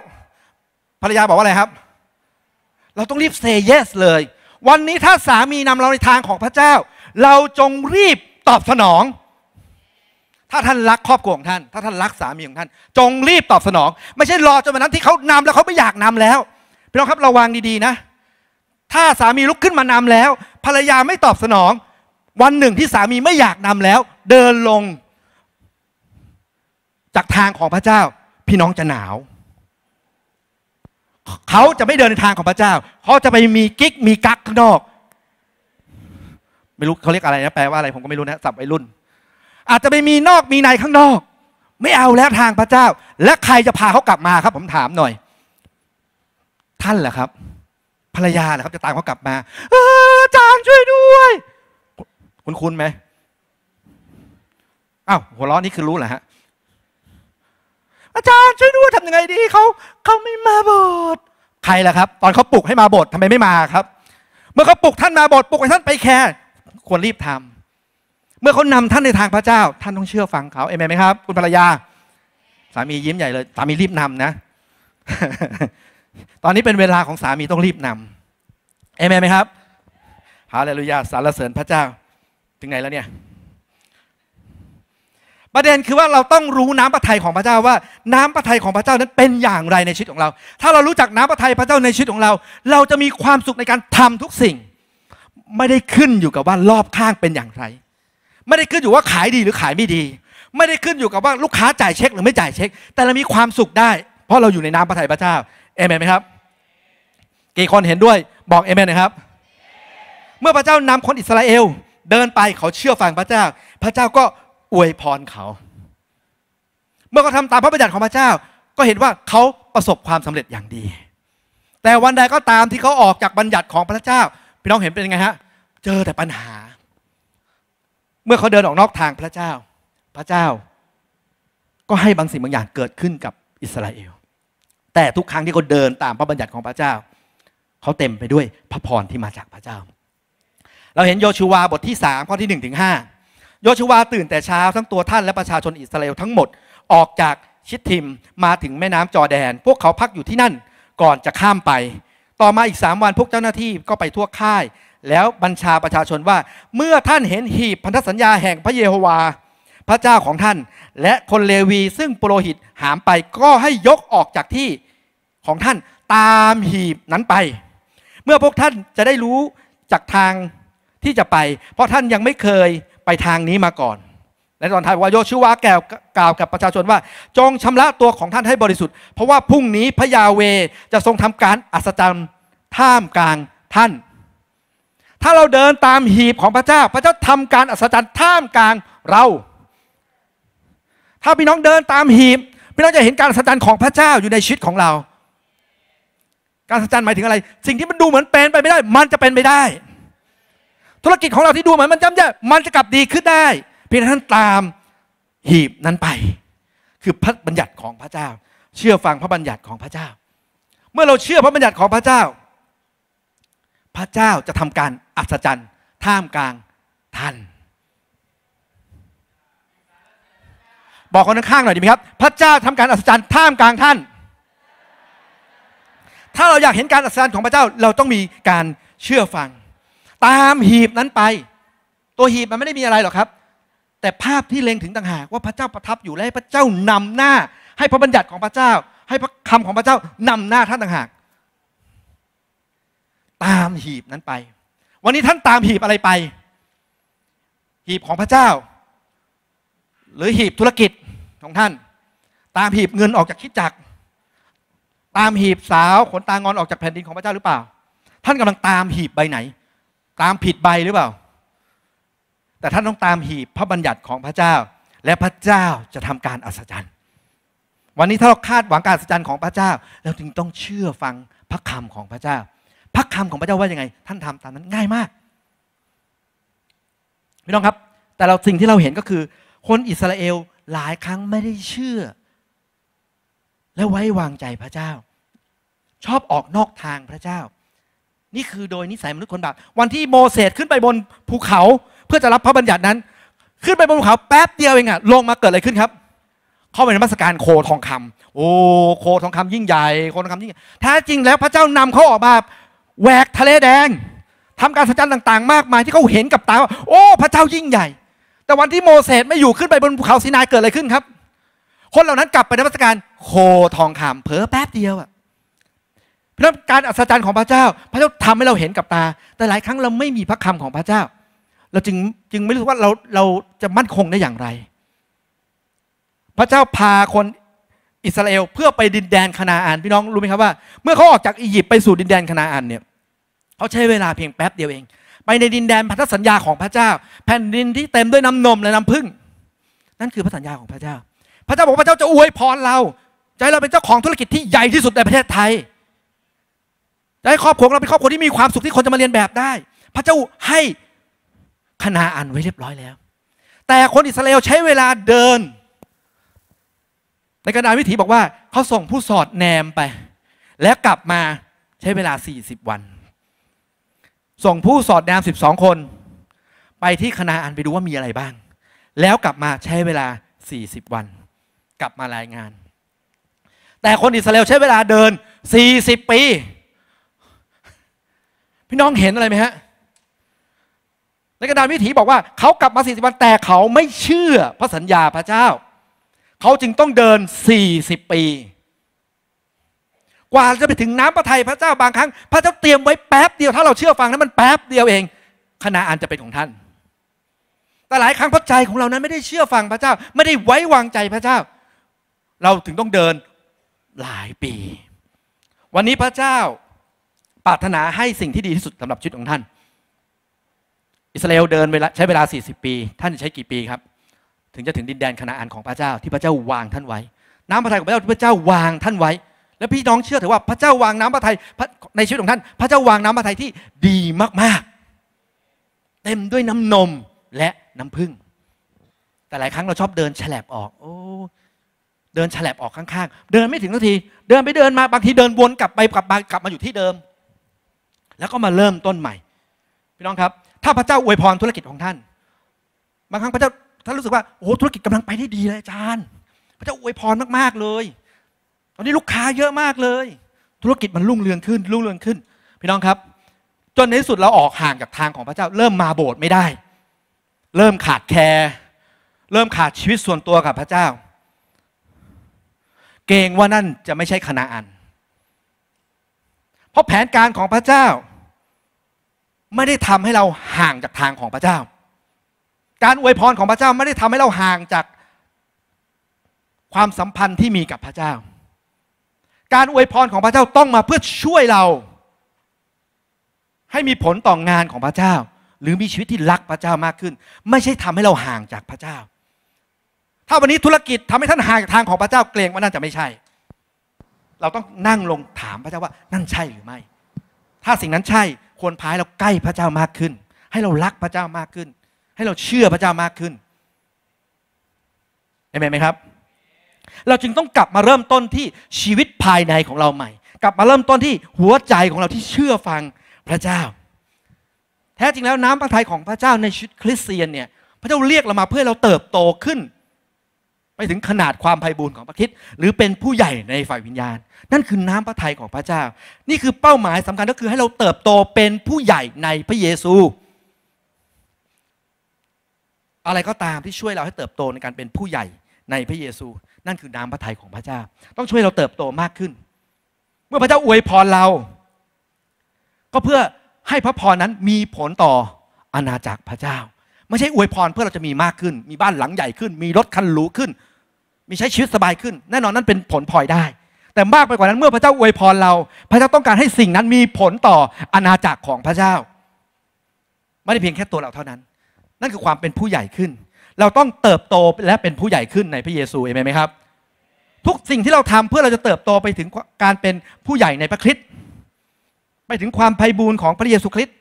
ภรรยาบอกว่าอะไรครับ เราต้องรีบเซเยสเลยวันนี้ถ้าสามีนำเราในทางของพระเจ้า เราจงรีบตอบสนอง ถ้าท่านรักครอบครัวของท่านถ้าท่านรักสามีของท่าน จงรีบตอบสนอง ไม่ใช่รอจนวันนั้นที่เขานำแล้วเขาไม่อยากนำแล้วพี่น้องครับระวังดีๆนะ ถ้าสามีลุกขึ้นมานำแล้ว ภรรยาไม่ตอบสนอง วันหนึ่งที่สามีไม่อยากนำแล้ว เดินลง จากทางของพระเจ้าพี่น้องจะหนาวเขาจะไม่เดินในทางของพระเจ้า เขาจะไปมีกิ๊กมีกักข้างนอก ไม่รู้ เขาเรียกอะไรนะแปลว่าอะไรผมก็ไม่รู้นะ สับไอรุ่น อาจจะไปมีนอกมีในข้างนอก ไม่เอาแล้วทางพระเจ้า และใครจะพาเขากลับมาครับ ผมถามหน่อย ท่านเหรอครับภรรยาเหรอครับ จะตามเขากลับมาอาจารย์ช่วยด้วย คุณคุณไหมอ้าวหัวเราะนี่คือรู้เหรอฮะอาจารย์ช่วยด้วยทำยังไงดีเขาเขาไม่มาโบสถ์ใครล่ะครับ ตอนเขาปลุกให้มาโบสถ์ทำไมไม่มาครับ เมื่อเขาปลุกท่านมาโบสถ์ปลุกให้ท่านไปแคร์ควรรีบทำ เมื่อเขานำท่านในทางพระเจ้าท่านต้องเชื่อฟังเขาเอเมนไหมครับ คุณภรรยา สามียิ้มใหญ่เลยสามีรีบนำนะ ตอนนี้เป็นเวลาของสามีต้องรีบนำเอเมนไหมครับฮาเลลูยาสารเสริญพระเจ้า ถึงไหนแล้วเนี่ยประเด็นคือว่าเราต้องรู้น้ำพระทัยของพระเจ้าว่าน้ำพระทัยของพระเจ้านั้นเป็นอย่างไรในชีวิตของเรา ถ้าเรารู้จักน้ำพระทัยพระเจ้าในชีวิตของเรา เราจะมีความสุขในการทำทุกสิ่ง ไม่ได้ขึ้นอยู่กับว่ารอบข้างเป็นอย่างไร ไม่ได้ขึ้นอยู่ว่าขายดีหรือขายไม่ดี ไม่ได้ขึ้นอยู่กับว่าลูกค้าจ่ายเช็คหรือไม่จ่ายเช็ค แต่เรามีความสุขได้ เพราะเราอยู่ในน้ำพระทัยพระเจ้าเอเมนไหมครับกี่คนเห็นด้วยบอกเอเมนนะครับ เมื่อพระเจ้านำคนอิสราเอล เดินไปเขาเชื่อฟังพระเจ้าพระเจ้าก็อวยพรเขา เมื่อเขาทำตามพระบัญญัติของพระเจ้าก็เห็นว่าเขาประสบความสำเร็จอย่างดี แต่วันใดก็ตามที่เขาออกจากบัญญัติของพระเจ้า พี่น้องเห็นเป็นยังไงฮะ เจอแต่ปัญหา เมื่อเขาเดินออกนอกทางพระเจ้า พระเจ้า ก็ให้บางสิ่งบางอย่างเกิดขึ้นกับอิสราเอล แต่ทุกครั้งที่เขาเดินตามพระบัญญัติของพระเจ้า เขาเต็มไปด้วยพระพรที่มาจากพระเจ้า เราเห็นโยชูวาบทที่สามข้อที่หนึ่งถึงห้าโยชูวาตื่นแต่เช้าทั้งตัวท่านและประชาชนอิสราเอลทั้งหมดออกจากชิดทิมมาถึงแม่น้ำจอแดน พวกเขาพักอยู่ที่นั่น ก่อนจะข้ามไป ต่อมาอีกสามวันพวกเจ้าหน้าที่ก็ไปทั่วค่าย แล้วบัญชาประชาชนว่าเมื่อท่านเห็นหีบพันธสัญญาแห่งพระเยโฮวา พระเจ้าของท่านและคนเลวีซึ่งโปรหิตหามไปก็ให้ยกออกจากที่ของท่านตามหีบนั้นไป เมื่อพวกท่านจะได้รู้จากทางที่จะไป เพราะท่านยังไม่เคยไปทางนี้มาก่อน และตอนท้ายว่าโยชูวาแกกล่าวกับประชาชนว่า จงชำระตัวของท่านให้บริสุทธิ์ เพราะว่าพรุ่งนี้พระยาเวจะทรงทำการอัศจรรย์ท่ามกลางท่าน ถ้าเราเดินตามหีบ ของพระเจ้า พระเจ้าทำการอัศจรรย์ท่ามกลางเรา ถ้าพี่น้องเดินตามหีบ พี่น้องจะเห็นการอัศจรรย์ของพระเจ้าอยู่ในชีวิตของเรา การอัศจรรย์หมายถึงอะไร สิ่งที่มันดูเหมือนเป็นไปไม่ได้ มันจะเป็นไปได้ธุรกิจของเราที่ดูเหมือนมันจำแย่มันจะกลับดีขึ้นได้เพียงท่านตามหีบนั้นไป คือพระบัญญัติของพระเจ้า เชื่อฟังพระบัญญัติของพระเจ้า เมื่อเราเชื่อพระบัญญัติของพระเจ้า พระเจ้าจะทำการอัศจรรย์ท่ามกลางท่าน บอกคนข้างหน่อยดีไหมครับพระเจ้าทำการอัศจรรย์ท่ามกลางท่าน ถ้าเราอยากเห็นการอัศจรรย์ของพระเจ้า เราต้องมีการเชื่อฟังตามหีบนั้นไป ตัวหีบมันไม่ได้มีอะไรหรอกครับ แต่ภาพที่เล็งถึงต่างหาก ว่าพระเจ้าประทับอยู่และพระเจ้านำหน้า ให้พระบัญญัติของพระเจ้า ให้พระคำของพระเจ้านำหน้าท่านต่างหาก ตามหีบนั้นไป วันนี้ท่านตามหีบอะไรไป หีบของพระเจ้า หรือหีบธุรกิจของท่าน ตามหีบเงินออกจากคิดจัก ตามหีบสาวขนตางอน ออกจากแผ่นดินของพระเจ้าหรือเปล่า ท่านกำลังตามหีบใบไหนตามผิดใบหรือเปล่า แต่ท่านต้องตามหีบพระบัญญัติของพระเจ้า และพระเจ้าจะทำการอัศจรรย์ วันนี้ถ้าเราคาดหวังการอัศจรรย์ของพระเจ้าเราจึงต้องเชื่อฟังพระคำของพระเจ้า พระคำของพระเจ้าว่ายังไง ท่านทำตามนั้นง่ายมากพี่น้องครับ แต่เราสิ่งที่เราเห็นก็คือ คนอิสราเอลหลายครั้งไม่ได้เชื่อ และไว้วางใจพระเจ้า ชอบออกนอกทางพระเจ้านี่คือโดยนิสัยมนุษย์คนบาปวันที่โมเสสขึ้นไปบนภูเขาเพื่อจะรับพระบัญญัตินั้น ขึ้นไปบนภูเขาแป๊บเดียวเองอะลงมาเกิดอะไรขึ้นครับ เข้าไปในมัสการโคทองคำ โอ้โคทองคำยิ่งใหญ่โคทองคำยิ่งแท้จริงแล้วพระเจ้านำเขาออกมาแหวกทะเลแดง ทำการสัจจันต่างๆมากมายที่เขาเห็นกับตาว่าโอ้ พระเจ้ายิ่งใหญ่ แต่วันที่โมเสสไม่อยู่ขึ้นไปบนภูเขาซีนายเกิดอะไรขึ้นครับ คนเหล่านั้นกลับไปในมัสการโคทองคำเผลอแป๊บเดียวอะเพราะการอัศจรรย์ของพระเจ้า พระเจ้าทำให้เราเห็นกับตา แต่หลายครั้งเราไม่มีพระคำของพระเจ้า เราจึงจึงไม่รู้ว่าเราเราจะมั่นคงได้อย่างไร พระเจ้าพาคนอิสราเอลเพื่อไปดินแดนคณาอันพี่น้องรู้ไหมครับว่า เมื่อเขาออกจากอียิปต์ไปสู่ดินแดนคณาอันเนี่ยเขาใช้เวลาเพียงแป๊บเดียวเอง ไปในดินแดนพันธสัญญาของพระเจ้า แผ่นดินที่เต็มด้วยน้ำนมและน้ำพึ่งนั่นคือพันธสัญญาของพระเจ้า พระเจ้าบอกพระเจ้าจะอวยพรเราใจเราเป็นเจ้าของธุรกิจที่ใหญ่ที่สุดในประเทศไทยได้ครอบครัวเราเป็นครอบครัวที่มีความสุขที่คนจะมาเรียนแบบได้ พระเจ้าให้คณาอันไว้เรียบร้อยแล้ว แต่คนอิสราเอลใช้เวลาเดิน ในกระดานวิถีบอกว่าเขาส่งผู้สอดแนมไป แล้วกลับมาใช้เวลา40วันส่งผู้สอดแนม12 คน ไปที่คณาอันไปดูว่ามีอะไรบ้าง แล้วกลับมาใช้เวลา40วันกลับมารายงาน แต่คนอิสราเอลใช้เวลาเดิน40ปีพี่น้องเห็นอะไรไหมฮะ ในกระดานวิถีบอกว่าเขากลับมา 40 วัน แต่เขาไม่เชื่อพระสัญญาพระเจ้า เขาจึงต้องเดิน 40 ปี กว่าจะไปถึงน้ำพระทัยพระเจ้าบางครั้ง พระเจ้าเตรียมไว้แป๊บเดียว ถ้าเราเชื่อฟังนั้นมันแป๊บเดียวเองคณะอันจะเป็นของท่าน แต่หลายครั้งพระใจของเรานั้นไม่ได้เชื่อฟังพระเจ้าไม่ได้ไว้วางใจพระเจ้า เราถึงต้องเดินหลายปี วันนี้พระเจ้าปรารถนาให้สิ่งที่ดีที่สุดสำหรับชีวิตของท่าน อิสราเอลเดินไปใช้เวลา 40 ปี ท่านใช้กี่ปีครับ ถึงจะถึงดินแดนคณะอันของพระเจ้าที่พระเจ้าวางท่านไว้ น้ำพระทัยของพระเจ้าที่พระเจ้าวางท่านไว้ และพี่น้องเชื่อเถอะว่าพระเจ้าวางน้ำพระทัยในชีวิตของท่าน พระเจ้าวางน้ำพระทัยที่ดีมากๆ เต็มด้วยน้ำนมและน้ำพึ่ง แต่หลายครั้งเราชอบเดินแฉลบออก โอ้เดินแฉลบออกข้างๆเดินไม่ถึงนัที เดินไปเดินมาบางทีเดินวนกลับไปกลับมากลับมาอยู่ที่เดิมแล้วก็มาเริ่มต้นใหม่ พี่น้องครับ ถ้าพระเจ้าอวยพรธุรกิจของท่าน บางครั้งพระเจ้าท่านรู้สึกว่าโอ้ธุรกิจกำลังไปได้ดีเลยอาจารย์พระเจ้าอวยพรมากๆเลยตอนนี้ลูกค้าเยอะมากเลย ธุรกิจมันรุ่งเรืองขึ้นรุ่งเรืองขึ้น พี่น้องครับ จนในที่สุดเราออกห่างจากทางของพระเจ้า เริ่มมาโบสถ์ไม่ได้ เริ่มขาดแคร์เริ่มขาดชีวิตส่วนตัวกับพระเจ้า เกรงว่านั่นจะไม่ใช่คณะอันเพราะแผนการของพระเจ้า ไม่ได้ทำให้เราห่างจากทางของพระเจ้า การอวยพรของพระเจ้า ไม่ได้ทำให้เราห่างจากความสัมพันธ์ที่มีกับพระเจ้า การอวยพรของพระเจ้าต้องมาเพื่อช่วยเรา ให้มีผลต่องงานของพระเจ้า หรือมีชีวิตที่รักพระเจ้ามากขึ้น ไม่ใช่ทำให้เราห่างจากพระเจ้า ถ้าวันนี้ธุรกิจทำให้ท่านห่างจากทางของพระเจ้าเกรงว่านั่นจะไม่ใช่เราต้องนั่งลงถามพระเจ้าว่านั่นใช่หรือไม่ ถ้าสิ่งนั้นใช่ควรพายเราใกล้พระเจ้ามากขึ้น ให้เรารักพระเจ้ามากขึ้น ให้เราเชื่อพระเจ้ามากขึ้นเห็นไหมครับ เราจึงต้องกลับมาเริ่มต้นที่ชีวิตภายในของเราใหม่ กลับมาเริ่มต้นที่หัวใจของเราที่เชื่อฟังพระเจ้า แท้จริงแล้วน้ำพระทัยของพระเจ้าในชุดคริสเตียนเนี่ยพระเจ้าเรียกเรามาเพื่อเราเติบโตขึ้นไปถึงขนาดความไพ่บูรณ์ของพระคิดหรือเป็นผู้ใหญ่ในฝ่ายวิญญาณ นั่นคือน้ำพระทัยของพระเจ้า นี่คือเป้าหมายสำคัญก็คือให้เราเติบโตเป็นผู้ใหญ่ในพระเยซู อะไรก็ตามที่ช่วยเราให้เติบโตในการเป็นผู้ใหญ่ในพระเยซู นั่นคือน้ำพระทัยของพระเจ้า ต้องช่วยเราเติบโตมากขึ้น เมื่อพระเจ้าอวยพรเรา ก็เพื่อให้พระพรนั้นมีผลต่ออาณาจักรพระเจ้า ไม่ใช่อวยพรเพื่อเราจะมีมากขึ้น มีบ้านหลังใหญ่ขึ้นมีรถคันหรูขึ้นมีใช้ชีวิตสบายขึ้น แน่นอนนั่นเป็นผลพลอยได้ แต่มากไปกว่านั้นเมื่อพระเจ้าอวยพรเรา พระเจ้าต้องการให้สิ่งนั้นมีผลต่ออาณาจักรของพระเจ้า ไม่ได้เพียงแค่ตัวเราเท่านั้น นั่นคือความเป็นผู้ใหญ่ขึ้น เราต้องเติบโตและเป็นผู้ใหญ่ขึ้นในพระเยซูเองไหมครับ ทุกสิ่งที่เราทำเพื่อเราจะเติบโตไปถึงการเป็นผู้ใหญ่ในพระคริสต์ไปถึงความไพ่บูรณ์ของพระเยซูคริสต์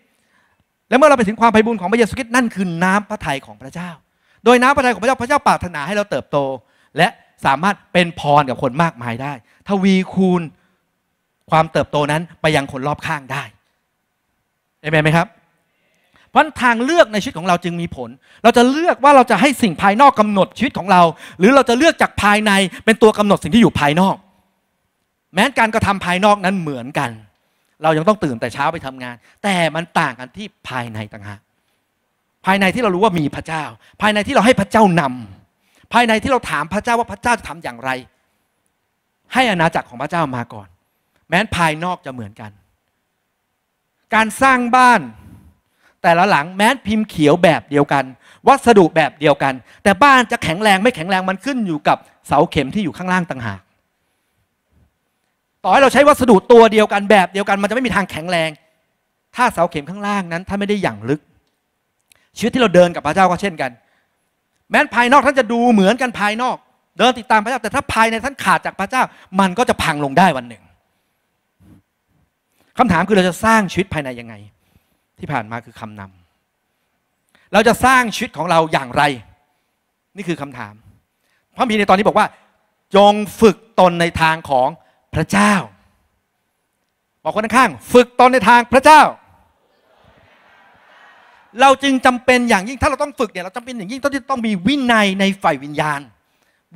และเมื่อเราไปถึงความไพ่บูรณ์ของพระเยซูคริสต์นั่นคือน้ำพระทัยของพระเจ้า โดยน้ำพระทัยของพระเจ้าพระเจ้าปรารถนาให้เราเติบโตและสามารถเป็นพรกับคนมากมายได้ทวีคูณความเติบโตนั้นไปยังคนรอบข้างได้เอเมนไหมครับ เพราะทางเลือกในชีวิตของเราจึงมีผล เราจะเลือกว่าเราจะให้สิ่งภายนอกกำหนดชีวิตของเรา หรือเราจะเลือกจากภายใน เป็นตัวกำหนดสิ่งที่อยู่ภายนอก แม้การกระทำภายนอกนั้นเหมือนกัน เรายังต้องตื่นแต่เช้าไปทำงาน แต่มันต่างกันที่ภายในต่างหากภายในที่เรารู้ว่ามีพระเจ้า ภายในที่เราให้พระเจ้านำภายในที่เราถามพระเจ้าว่าพระเจ้าจะทำอย่างไร ให้อาาจักรของพระเจ้ามาก่อน แม้นภายนอกจะเหมือนกัน การสร้างบ้านแต่ละหลังแม้นพิมพ์เขียวแบบเดียวกัน วัสดุแบบเดียวกัน แต่บ้านจะแข็งแรงไม่แข็งแรงมันขึ้นอยู่กับเสาเข็มที่อยู่ข้างล่างต่างหาก ต่อให้เราใช้วัสดุตัวเดียวกัน แบบเดียวกันมันจะไม่มีทางแข็งแรง ถ้าเสาเข็มข้างล่างนั้นถ้าไม่ได้อย่างลึกชีวิตที่เราเดินกับพระเจ้าก็เช่นกันแม้ภายนอกท่านจะดูเหมือนกันภายนอก เดินติดตามพระเจ้าแต่ถ้าภายในท่านขาดจากพระเจ้า มันก็จะพังลงได้วันหนึ่งคำถามคือเราจะสร้างชีวิตภายในยังไง ที่ผ่านมาคือคำนำ เราจะสร้างชีวิตของเราอย่างไร นี่คือคำถามพระพีในตอนนี้บอกว่า จงฝึกตนในทางของพระเจ้าบอกคนข้างฝึกตนในทางพระเจ้าเราจึงจำเป็นอย่างยิ่งถ้าเราต้องฝึกเนี่ยเราจำเป็น อย่างยิ่งต้องที่ต้องมีวินัยในฝ่ายวิญญาณ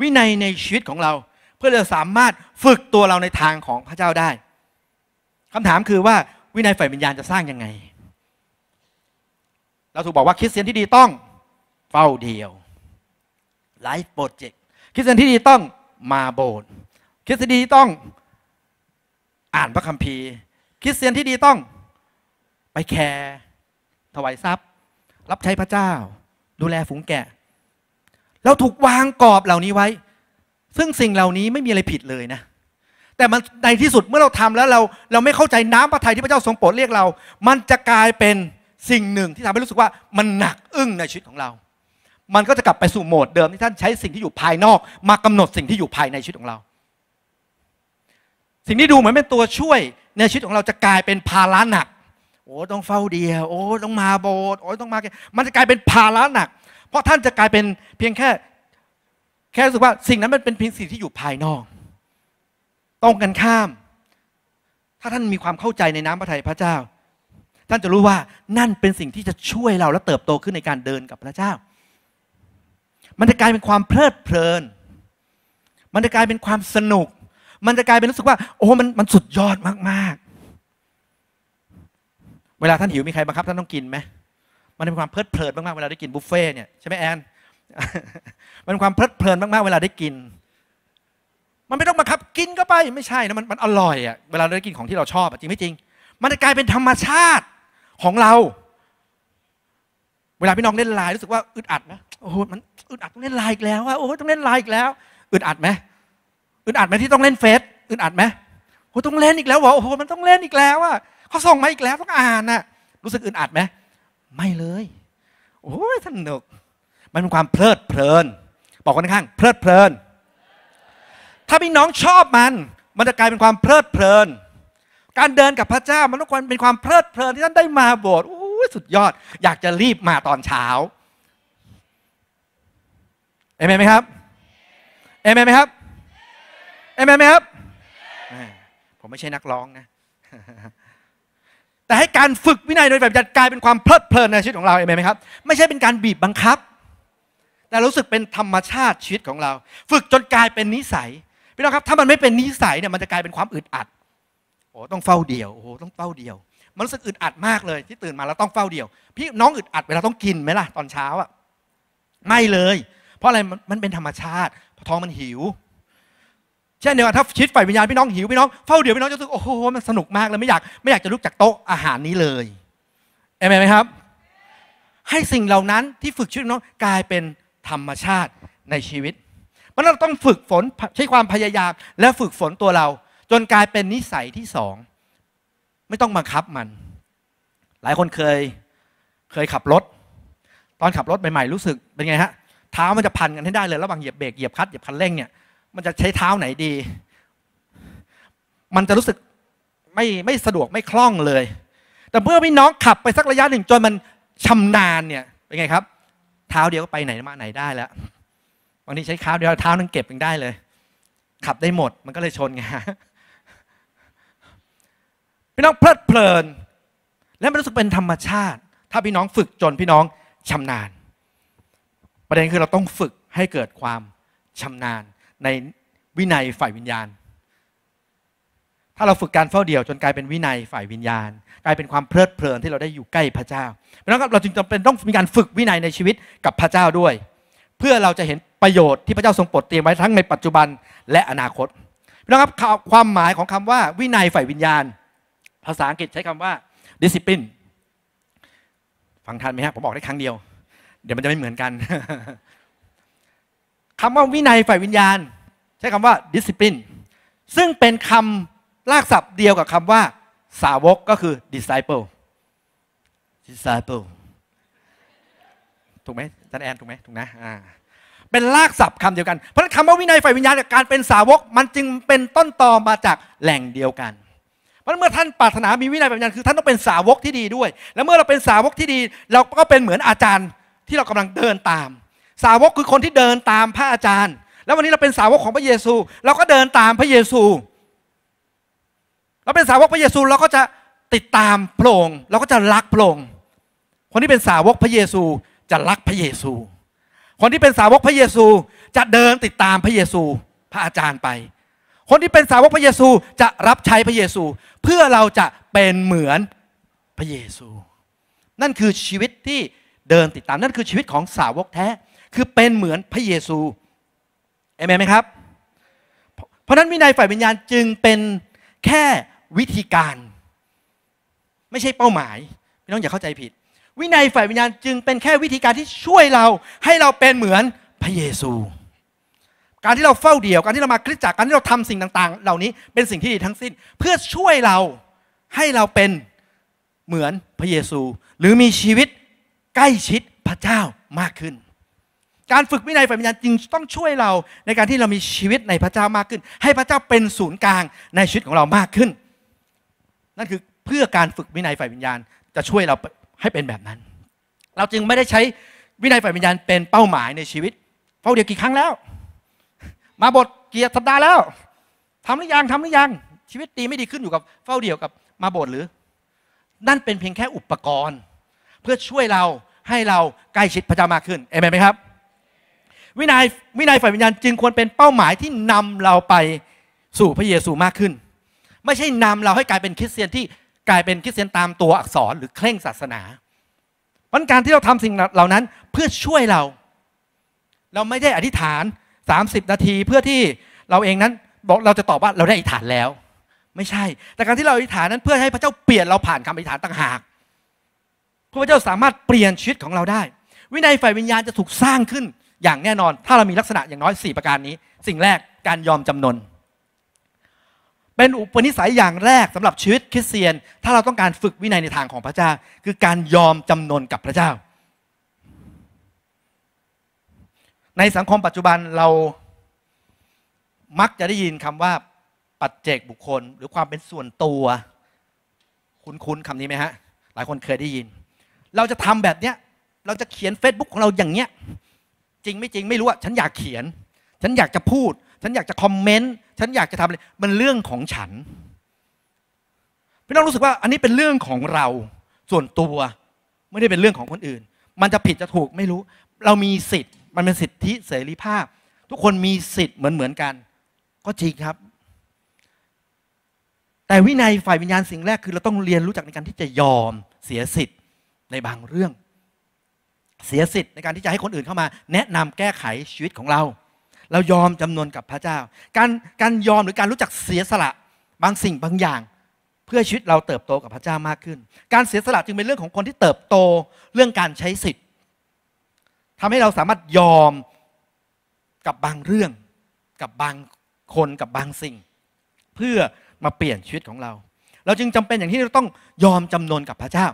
วินัยในชีวิตของเรา เพื่อเราสามารถฝึกตัวเราในทางของพระเจ้าได้ คำถามคือว่าวินัยฝ่ายวิญญาณจะสร้างยังไง เราถูกบอกว่าคริสเตียนที่ดีต้องเฝ้าเดียวไลฟ์โปรเจกต์คริสเตียนที่ดีต้องมาโบสถ์คริสเตียนที่ดีต้องอ่านพระคัมภีร์ คริสเตียนที่ดีต้อง ไปแคร์ถวายทรัพย์รับใช้พระเจ้าดูแลฝูงแกะเราถูกวางกรอบเหล่านี้ไว้ ซึ่งสิ่งเหล่านี้ไม่มีอะไรผิดเลยนะ แต่มันในที่สุดเมื่อเราทำแล้วเราเราไม่เข้าใจน้ำพระทัยที่พระเจ้าทรงโปรดเรียกเรา มันจะกลายเป็นสิ่งหนึ่งที่ทำให้รู้สึกว่ามันหนักอึ้งในชีวิตของเรา มันก็จะกลับไปสู่โหมดเดิมที่ท่านใช้สิ่งที่อยู่ภายนอก มากำหนดสิ่งที่อยู่ภายในชีวิตของเรา สิ่งที่ดูเหมือนเป็นตัวช่วยในชีวิตของเราจะกลายเป็นภาระหนักโอ้ต้องเฝ้าเดียวโอ้ต้องมาโบสถ์โอ้ต้องมาแมันจะกลายเป็นภาระหนัก เพราะท่านจะกลายเป็นเพียงแค่ แค่รู้สึกว่าสิ่งนั้นมันเป็นเพียงสิ่งที่อยู่ภายนอกตรงกันข้าม ถ้าท่านมีความเข้าใจในน้ำพระทัยพระเจ้า ท่านจะรู้ว่านั่นเป็นสิ่งที่จะช่วยเราและเติบโตขึ้นในการเดินกับพระเจ้า มันจะกลายเป็นความเพลิดเพลิน มันจะกลายเป็นความสนุก มันจะกลายเป็นรู้สึกว่า โอ้มันมันสุดยอดมากๆเวลาท่านหิวมีใครบังคับท่านต้องกินไหมมันเป็นความเพลิด เพลินมากๆเวลาได้กินบุฟเฟ่เนี่ยใช่ไหมแอนมันเป็นความเพลิดเพลินมากๆเวลาได้กิน มันไม่ต้องบังคับกินก็ไปไม่ใช่นะมันมันอร่อยอะเวลาได้กินของที่เราชอบจริงไม่จริงมันจะกลายเป็นธรรมชาติของเรา เวลาพี่น้องเล่นไลน์รู้สึกว่าอึดอัดนะโอ้โหมันอึดอัดต้องเล่นไลน์อีกแล้วอะโอ้โหต้องเล่นไลน์อีกแล้วอึดอัดไหมอึดอัดไหมที่ต้องเล่นเฟซอึดอัดไหมโอ้ต้องเล่นอีกแล้วว่ะโอ้โหมันต้องเล่นอีกแล้วอะเขาส่งมาอีกแล้วต้องอ่านน่ะรู้สึกอึดอัดไหม ไม่เลย โอ้ยสนุกมันเป็นความเพลิดเพลิน บอกคนข้าง เพลิดเพลิน ถ้าพี่น้องชอบมัน มันจะกลายเป็นความเพลิดเพลิน การเดินกับพระเจ้ามันต้องควรเป็นความเพลิดเพลินที่ท่านได้มาโบสถ์โอ้ยสุดยอด อยากจะรีบมาตอนเช้าเอเมนไหมครับเอเมนไหมครับเอเมนไหมครับผมไม่ใช่นักร้องนะแต่ให้การฝึกวินัยโดยแบบจัดกลายเป็นความเพลิดเพลินในชีวิตของเราเองไหมครับไม่ใช่เป็นการบีบบังคับ แต่รู้สึกเป็นธรรมชาติชีวิตของเรา ฝึกจนกลายเป็นนิสัยพี่น้องครับถ้ามันไม่เป็นนิสัยเนี่ยมันจะกลายเป็นความอึดอัด โอ้ต้องเฝ้าเดี่ยวโอ้ต้องเฝ้าเดี่ยว มันรู้สึกอึดอัดมากเลยที่ตื่นมาแล้วต้องเฝ้าเดี่ยว พี่น้องอึดอัดเวลาต้องกินไหมล่ะตอนเช้าอ่ะไม่เลย เพราะอะไรมันเป็นธรรมชาติพอท้องมันหิวเช่นเดียวกันถ้าชิดฝ่ายวิญญาณพี่น้องหิวพี่น้อง เฝ้าเดี๋ยวพี่น้องจะรู้สึกโอ้โหมันสนุกมากเลยไม่อยากไม่อยากจะลุกจากโต๊ะอาหารนี้เลยเอเมนไหมครับ ให้สิ่งเหล่านั้นที่ฝึกชีวิตน้องกลายเป็นธรรมชาติในชีวิตมันเราต้องฝึกฝนใช้ความพยายามและฝึกฝนตัวเรา จนกลายเป็นนิสัยที่สองไม่ต้องบังคับมัน หลายคนเคยเคยขับรถ ตอนขับรถใหม่ๆรู้สึกเป็นไงฮะเท้ามันจะพันกันให้ได้เลยระหว่างเหยียบเบรกเหยียบคัดเหยียบคันเร่งเนี่ยมันจะใช้เท้าไหนดี มันจะรู้สึกไม่ไม่สะดวกไม่คล่องเลย แต่เมื่อพี่น้องขับไปสักระยะหนึ่งจนมันชำนาญเนี่ย เป็นไงครับ เท้าเดียวก็ไปไหนมาไหนได้แล้ว บางทีใช้เท้าเดียวเท้านึงเก็บยังได้เลย ขับได้หมดมันก็เลยชนไงพี่น้องเพลิดเพลิน และมันรู้สึกเป็นธรรมชาติ ถ้าพี่น้องฝึกจนพี่น้องชำนาญ ประเด็นคือเราต้องฝึกให้เกิดความชำนาญในวินัยฝ่ายวิญญาณ ถ้าเราฝึกการเฝ้าเดี่ยวจนกลายเป็นวินัยฝ่ายวิญญาณ กลายเป็นความเพลิดเพลินที่เราได้อยู่ใกล้พระเจ้าเพราะนั้นเราจึงจำเป็นต้องมีการฝึกวินัยในชีวิตกับพระเจ้าด้วย เพื่อเราจะเห็นประโยชน์ที่พระเจ้าทรงโปรดเตรียมไว้ทั้งในปัจจุบันและอนาคตนะครับความหมายของคำว่าวินัยฝ่ายวิญญาณภาษาอังกฤษใช้คำว่า discipline ฟังทันไหมฮะผมบอกได้ครั้งเดียวเดี๋ยวมันจะไม่เหมือนกันคำว่าวินัยฝ่ายวิญญาณใช้คำว่า discipline ซึ่งเป็นคำลากศัพท์เดียวกับคำว่าสาวก ก็คือ disciple disciple ถูกไหมจันแอนถูกไหมถูกนะอ่าเป็นลากศัพท์คำเดียวกันเพราะคำว่าวินัยฝ่ายวิญญาณการเป็นสาวก มันจึงเป็นต้นตอมาจากแหล่งเดียวกัน เพราะเมื่อท่านปรารถนามีวินัยฝ่ายวิญญาณคือท่านต้องเป็นสาวกที่ดีด้วย และเมื่อเราเป็นสาวกที่ดี เราก็เป็นเหมือนอาจารย์ที่เรากำลังเดินตามสาวกคือคนที่เดินตามพระอาจารย์ แล้ววันนี้เราเป็นสาวกของพระเยซู เราก็เดินตามพระเยซู เราเป็นสาวกพระเยซู เราก็จะติดตามพระองค์เราก็จะรักพระองค์คนที่เป็นสาวกพระเยซูจะรักพระเยซู คนที่เป็นสาวกพระเยซูจะเดินติดตามพระเยซูพระอาจารย์ไป คนที่เป็นสาวกพระเยซูจะรับใช้พระเยซู เพื่อเราจะเป็นเหมือนพระเยซู นั่นคือชีวิตที่เดินติดตามนั่นคือชีวิตของสาวกแท้คือเป็นเหมือนพระเยซู เอเมนไหมครับ เพราะนั้นวินัยฝ่ายวิญญาณจึงเป็นแค่วิธีการ ไม่ใช่เป้าหมายพี่น้องอย่าเข้าใจผิด วินัยฝ่ายวิญญาณจึงเป็นแค่วิธีการที่ช่วยเรา ให้เราเป็นเหมือนพระเยซู การที่เราเฝ้าเดี่ยว การที่เรามาคริสตจักร การที่เราทำสิ่งต่าง ๆ เหล่านี้เป็นสิ่งที่ดีทั้งสิ้น เพื่อช่วยเราให้เราเป็นเหมือนพระเยซู หรือมีชีวิตใกล้ชิดพระเจ้ามากขึ้นการฝึกวินัยฝ่ายวิญญาณจึงต้องช่วยเรา ในการที่เรามีชีวิตในพระเจ้ามากขึ้น ให้พระเจ้าเป็นศูนย์กลางในชีวิตของเรามากขึ้น นั่นคือเพื่อการฝึกวินัยฝ่ายวิญญาณ จะช่วยเราให้เป็นแบบนั้น เราจึงไม่ได้ใช้ วินัยฝ่ายวิญญาณเป็นเป้าหมายในชีวิต เฝ้าเดียวกี่ครั้งแล้ว มาบทเกียรติสัปดาห์แล้วทำหรือยังทำหรือยังชีวิตดีไม่ดีขึ้นอยู่กับเฝ้าเดียวกับมาบทหรือ นั่นเป็นเพียงแค่อุปกรณ์ เพื่อช่วยเราให้เราใกล้ชิดพระเจ้ามากขึ้นเอเมนไหมครับวินัยวินัยฝ่ายวิญญาณจึงควรเป็นเป้าหมายที่นำเราไปสู่พระเยซูมากขึ้น ไม่ใช่นำเราให้กลายเป็นคริสเตียนที่กลายเป็นคริสเตียนตามตัวอักษรหรือเคร่งศาสนาวันการที่เราทำสิ่งเหล่านั้นเพื่อช่วยเรา เราไม่ได้อธิษฐาน 30 นาทีเพื่อที่เราเองนั้นบอกเราจะตอบว่าเราได้อธิษฐานแล้ว ไม่ใช่ แต่การที่เราอธิษฐานนั้น เพื่อให้พระเจ้าเปลี่ยนเราผ่านคำอธิษฐานต่างหากพระเจ้าสามารถเปลี่ยนชีวิตของเราได้ วินัยฝ่ายวิญญาณจะถูกสร้างขึ้นอย่างแน่นอนถ้าเรามีลักษณะอย่างน้อย 4 ประการนี้ สิ่งแรกการยอม จำนนเป็นอุปนิสัยอย่างแรกสำหรับชีวิตคริสเตียน ถ้าเราต้องการฝึกวินัยในทางของพระเจ้า คือการยอมจำนนกับพระเจ้า ในสังคมปัจจุบันเรามักจะได้ยินคำว่าปัจเจกบุคคล หรือความเป็นส่วนตัว คุ้นๆคำนี้ไหมฮะ หลายคนเคยได้ยิน เราจะทำแบบเนี้ยเราจะเขียน Facebook ของเราอย่างเนี้ยจริงไม่จริง ไม่รู้อะฉันอยากเขียน ฉันอยากจะพูด ฉันอยากจะคอมเมนต์ ฉันอยากจะทำอะไรมันเรื่องของฉัน พี่น้องรู้สึกว่าอันนี้เป็นเรื่องของเราส่วนตัวไม่ได้เป็นเรื่องของคนอื่น มันจะผิดจะถูกไม่รู้ เรามีสิทธิ์ มันเป็นสิทธิเสรีภาพ ทุกคนมีสิทธิ์เหมือนเหมือนกัน ก็จริงครับ แต่วินัยฝ่ายวิญญาณสิ่งแรกคือเราต้องเรียนรู้จักในการที่จะยอมเสียสิทธิ์ในบางเรื่องเสียสิทธิ์ในการที่จะให้คนอื่นเข้ามาแนะนำแก้ไขชีวิตของเรา เรายอมจำนวนกับพระเจ้าการการยอมหรือการรู้จักเสียสละบางสิ่งบางอย่าง เพื่อชีวิตเราเติบโตกับพระเจ้ามากขึ้น การเสียสละจึงเป็นเรื่องของคนที่เติบโตเรื่องการใช้สิทธิ์ทำให้เราสามารถยอมกับบางเรื่องกับบางคนกับบางสิ่ง เพื่อมาเปลี่ยนชีวิตของเรา เราจึงจำเป็นอย่างที่เราต้องยอมจำนวนกับพระเจ้า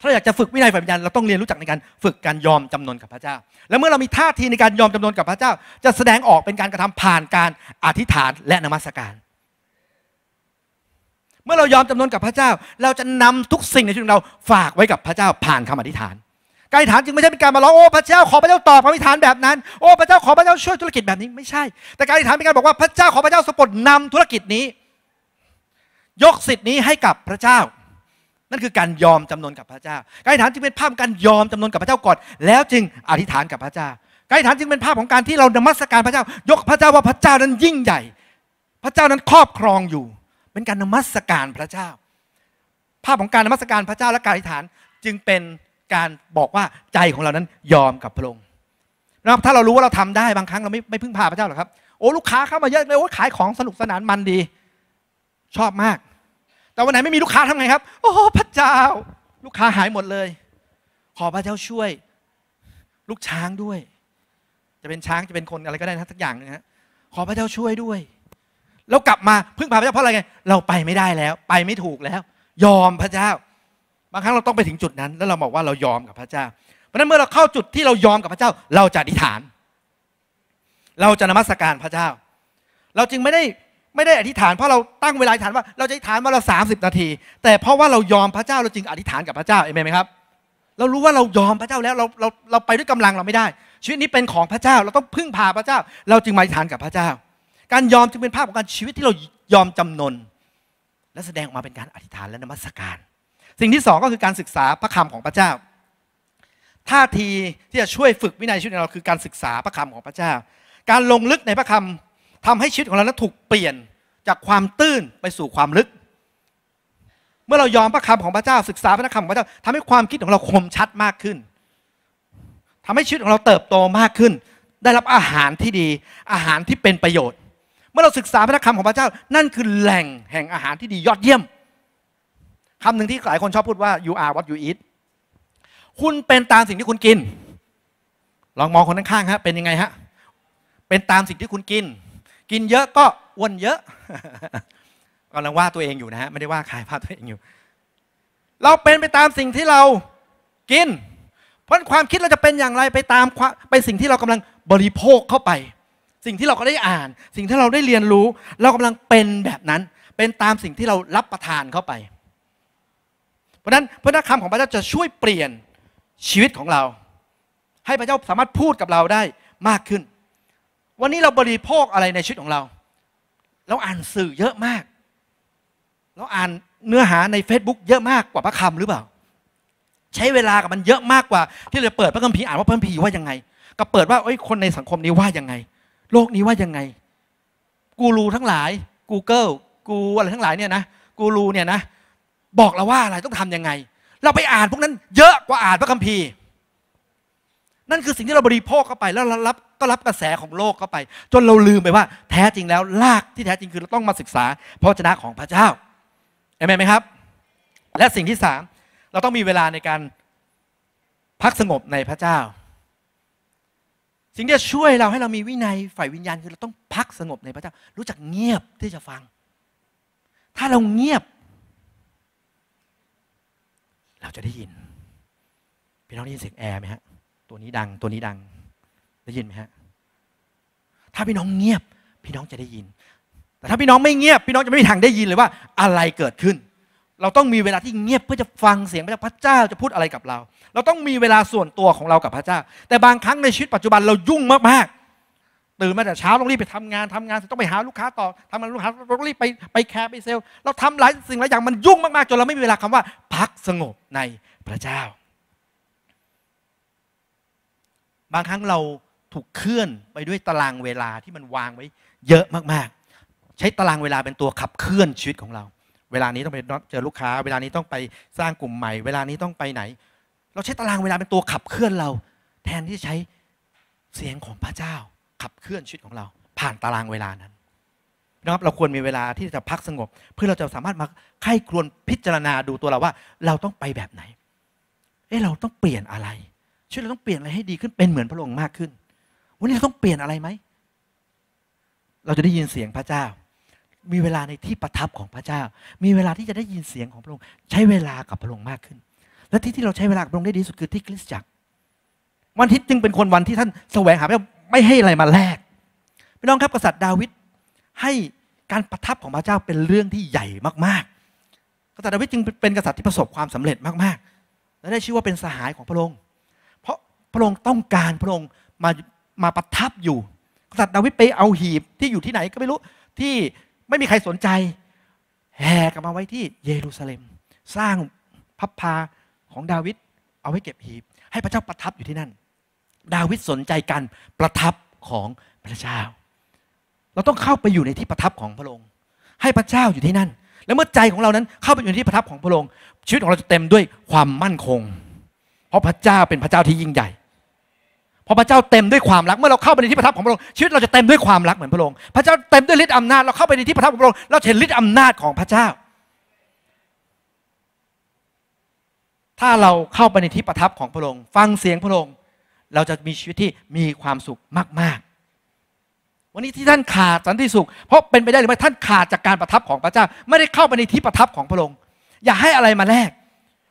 ถ้าอยากจะฝึกวินัยฝ่ายวิญญาณเราต้องเรียนรู้จักในการ ฝึกการยอมจำนนกับพระเจ้า และเมื่อเรามีท่าทีในการยอมจำนนกับพระเจ้า จะแสดงออกเป็นการกระทำผ่านการอธิษฐานและนมัสการ เมื่อเรายอมจำนนกับพระเจ้า เราจะนำทุกสิ่งในชีวิตเราฝากไว้กับพระเจ้าผ่านคำอธิษฐาน การอธิษฐานจึงไม่ใช่เป็นการมาร้องโอ้พระเจ้าขอพระเจ้าตอบคำอธิษฐานแบบนั้นโอ้พระเจ้าขอพระเจ้าช่วยธุรกิจแบบนี้ไม่ใช่ แต่การอธิษฐานเป็นการบอกว่าพระเจ้าขอพระเจ้าสะกดนำธุรกิจนี้ ยกสิทธิ์นี้ให้กับพระเจ้านั่นคือการยอมจำนนกับพระเจ้าการอธิษฐานจึงเป็นภาพการยอมจำนนกับพระเจ้าก่อน แล้วจึงอธิษฐานกับพระเจ้า การอธิษฐานจึงเป็นภาพของการที่เรานมัสการพระเจ้า ยกพระเจ้าว่าพระเจ้านั้นยิ่งใหญ่ พระเจ้านั้นครอบครองอยู่ เป็นการนมัสการพระเจ้า ภาพของการนมัสการพระเจ้าและการอธิษฐานจึงเป็นการบอกว่าใจของเรานั้นยอมกับพระองค์นะครับถ้าเรารู้ว่าเราทำได้บางครั้งเราไม่ไม่พึ่งพาพระเจ้าหรอกครับ โอ้ลูกค้าเข้ามาเยอะเลยโอ้ขายของสนุกสนานมันดีชอบมากแต่วันไหนไม่มีลูกค้าทำไงครับ โอ้พระเจ้า ลูกค้าหายหมดเลย ขอพระเจ้าช่วยลูกช้างด้วย จะเป็นช้างจะเป็นคนอะไรก็ได้นะสักอย่างนะฮะขอพระเจ้าช่วยด้วยแล้วกลับมาพึ่งพาพระเจ้าเพราะอะไรไงเราไปไม่ได้แล้ว ไปไม่ถูกแล้ว ยอมพระเจ้าบางครั้งเราต้องไปถึงจุดนั้น แล้วเราบอกว่าเรายอมกับพระเจ้า เพราะนั้นเมื่อเราเข้าจุดที่เรายอมกับพระเจ้า เราจะอธิษฐาน เราจะนมัสการพระเจ้า เราจึงไม่ได้ไม่ได้อธิษฐานเพราะเราตั้งเวลาอธิษฐานว่าเราจะอธิษฐานวันละสานาที แต่เพราะว่าเรายอมพระเจ้าเราจึงอธิษฐานกับพระเจ้าเอเมนไหมครับเรารู้ว่าเรายอมพระเจ้าแล้วเราเราเราไปด้วยกำลังเราไม่ได้ ชีวิตนี้เป็นของพระเจ้าเราต้องพึ่งพาพระเจ้า เราจึงมาอธิษฐานกับพระเจ้า การยอมจึงเป็นภาพของการชีวิตที่เรายอมจำนนและแสดงออกมาเป็นการอธิษฐานและนมัสการ สิ่งที่สองก็คือการศึกษาพระคำของพระเจ้าท่าทีที่จะช่วยฝึกวินัยชีวิตเรา คือการศึกษาพระคำของพระเจ้า การลงลึกในพระคำทำให้ชีวิตของเรานั้นถูกเปลี่ยนจากความตื้นไปสู่ความลึก เมื่อเรายอมพระคำของพระเจ้าศึกษาพระคำของพระเจ้าทำให้ความคิดของเราคมชัดมากขึ้น ทำให้ชีวิตของเราเติบโตมากขึ้น ได้รับอาหารที่ดีอาหารที่เป็นประโยชน์ เมื่อเราศึกษาพระคำของพระเจ้านั่นคือแหล่งแห่งอาหารที่ดียอดเยี่ยมคำหนึ่งที่หลายคนชอบพูดว่า you are what you eat คุณเป็นตามสิ่งที่คุณกินลองมองคนข้างๆฮะเป็นยังไงฮะเป็นตามสิ่งที่คุณกินกินเยอะก็อ้วนเยอะกำลังว่าตัวเองอยู่นะฮะไม่ได้ว่าใครว่าตัวเองอยู่ เราเป็นไปตามสิ่งที่เรากิน เพราะความคิดเราจะเป็นอย่างไรไปตามไปสิ่งที่เรากำลังบริโภคเข้าไป สิ่งที่เราก็ได้อ่าน สิ่งที่เราได้เรียนรู้ เรากำลังเป็นแบบนั้นเป็นตามสิ่งที่เรารับประทานเข้าไป เพราะนั้นพระนคำของพระเจ้าจะช่วยเปลี่ยนชีวิตของเรา ให้พระเจ้าสามารถพูดกับเราได้มากขึ้นวันนี้เราบริโภคอะไรในชีวิตของเรา เราอ่านสื่อเยอะมาก เราอ่านเนื้อหาใน Facebook เยอะมากกว่าพระคำหรือเปล่า ใช้เวลากับมันเยอะมากกว่าที่เราเปิดพระคัมภีร์อ่านว่าพระคัมภีร์ว่ายังไงกับเปิดว่าอ้คนในสังคมนี้ว่ายังไง โลกนี้ว่ายังไง กูรูทั้งหลาย Google กูอะไรทั้งหลายเนี่ยนะ กูรูเนี่ยนะบอกเราว่าอะไรต้องทํำยังไง เราไปอ่านพวกนั้น เยอะกว่าอ่านพระคัมภีร์นั่นคือสิ่งที่เราบริโภคเข้าไป แล้วรับก็รับกระแสของโลกเข้าไป จนเราลืมไปว่า แท้จริงแล้วลากที่แท้จริงคือเราต้องมาศึกษา พระวจนะของพระเจ้าเอเมนไหมครับ และสิ่งที่สามเราต้องมีเวลาในการพักสงบในพระเจ้า สิ่งที่ช่วยเราให้เรามีวินัยฝ่ายวิญญาณคือเราต้องพักสงบในพระเจ้า รู้จักเงียบที่จะฟัง ถ้าเราเงียบ เราจะได้ยินพี่น้องได้ยินเสียงแอร์ไหมฮะตัวนี้ดังตัวนี้ดังได้ยินไหมฮะถ้าพี่น้องเงียบพี่น้องจะได้ยิน แต่ถ้าพี่น้องไม่เงียบพี่น้องจะไม่มีทางได้ยินเลยว่าอะไรเกิดขึ้น เราต้องมีเวลาที่เงียบเพื่อจะฟังเสียงพระเจ้าจะพูดอะไรกับเรา เราต้องมีเวลาส่วนตัวของเรากับพระเจ้าแต่บางครั้งในชีวิตปัจจุบันเรายุ่งมาก ๆ ตื่นมาแต่เช้าต้องรีบไปทำงานทำงาน ต้องไปหาลูกค้าต่อทำงานลูกค้าต้องรีบไปไปแคร์ไปเซลล์เราทำหลายสิ่งหลายอย่างมันยุ่งมาก ๆ จนเราไม่มีเวลาคำว่าพักสงบในพระเจ้าบางครั้งเราถูกเคลื่อนไปด้วยตารางเวลาที่มันวางไว้เยอะมากๆ ใช้ตารางเวลาเป็นตัวขับเคลื่อนชีวิตของเรา เวลานี้ต้องไปเจอลูกค้า เวลานี้ต้องไปสร้างกลุ่มใหม่เวลานี้ต้องไปไหน เราใช้ตารางเวลาเป็นตัวขับเคลื่อนเรา แทนที่จะใช้เสียงของพระเจ้า ขับเคลื่อนชีวิตของเรา ผ่านตารางเวลานั้นนะครับ เราควรมีเวลาที่จะพักสงบ เพื่อเราจะสามารถมาไข้ครวนพิจารณาดูตัวเราว่าเราต้องไปแบบไหน เอ๊ะเราต้องเปลี่ยนอะไรช่วยเราต้องเปลี่ยนอะไรให้ดีขึ้นเป็นเหมือนพระองค์มากขึ้น วันนี้เราต้องเปลี่ยนอะไรไหมเราจะได้ยินเสียงพระเจ้า มีเวลาในที่ประทับของพระเจ้า มีเวลาที่จะได้ยินเสียงของพระองค์ใช้เวลากับพระองค์มากขึ้น และที่ที่เราใช้เวลากับพระองค์ได้ดีสุดคือที่คริสตจักร วันทิตจึงเป็นคนวันที่ท่านแสวงหาไม่ให้อะไรมาแลกพี่น้องครับกษัตริย์ดาวิดให้การประทับของพระเจ้าเป็นเรื่องที่ใหญ่มากๆกษัตริย์ดาวิดจึงเป็นกษัตริย์ที่ประสบความสำเร็จมากๆ และได้ชื่อว่าเป็นสหายของพระองค์พระองค์ต้องการพระองค์มามาประทับอยู่ กษัตริย์ดาวิดไปเอาหีบที่อยู่ที่ไหนก็ไม่รู้ที่ไม่มีใครสนใจ แห่กลับมาไว้ที่เยรูซาเล็ม สร้างพับพาของดาวิดเอาไว้เก็บหีบให้พระเจ้าประทับอยู่ที่นั่น ดาวิดสนใจการประทับของพระเจ้าเราต้องเข้าไปอยู่ในที่ประทับของพระองค์ ให้พระเจ้าอยู่ที่นั่น แล้วเมื่อใจของเรานั้นเข้าไปอยู่ในที่ประทับของพระองค์ชีวิตของเราจะเต็มด้วยความมั่นคง เพราะพระเจ้าเป็นพระเจ้าที่ยิ่งใหญ่พะพระเจ้าเต็มด้วยความรักเมื่อเราเข้าไปในที่ประทับของพระองค์ชีวิตเราจะเต็มด้วยความรักเหมือนพระองค์พระเจ้าเต็มด้วยฤทธิ์อำนาจเราเข้าไปในที่ประทับของพระองค์เราเห็นฤทธิ์อำนาจของพระเจ้า ถ้าเราเข้าไปในที่ประทับของพระองค์ฟังเสียงพระองค์เราจะมีชีวิตที่มีความสุขมาก ๆ วันนี้ที่ท่านขาดสันติสุข เพราะเป็นไปได้หรือไม่ท่านขาดจากการประทับของพระเจ้าไม่ได้เข้าไปในที่ประทับของพระองค์อย่าให้อะไรมาแลก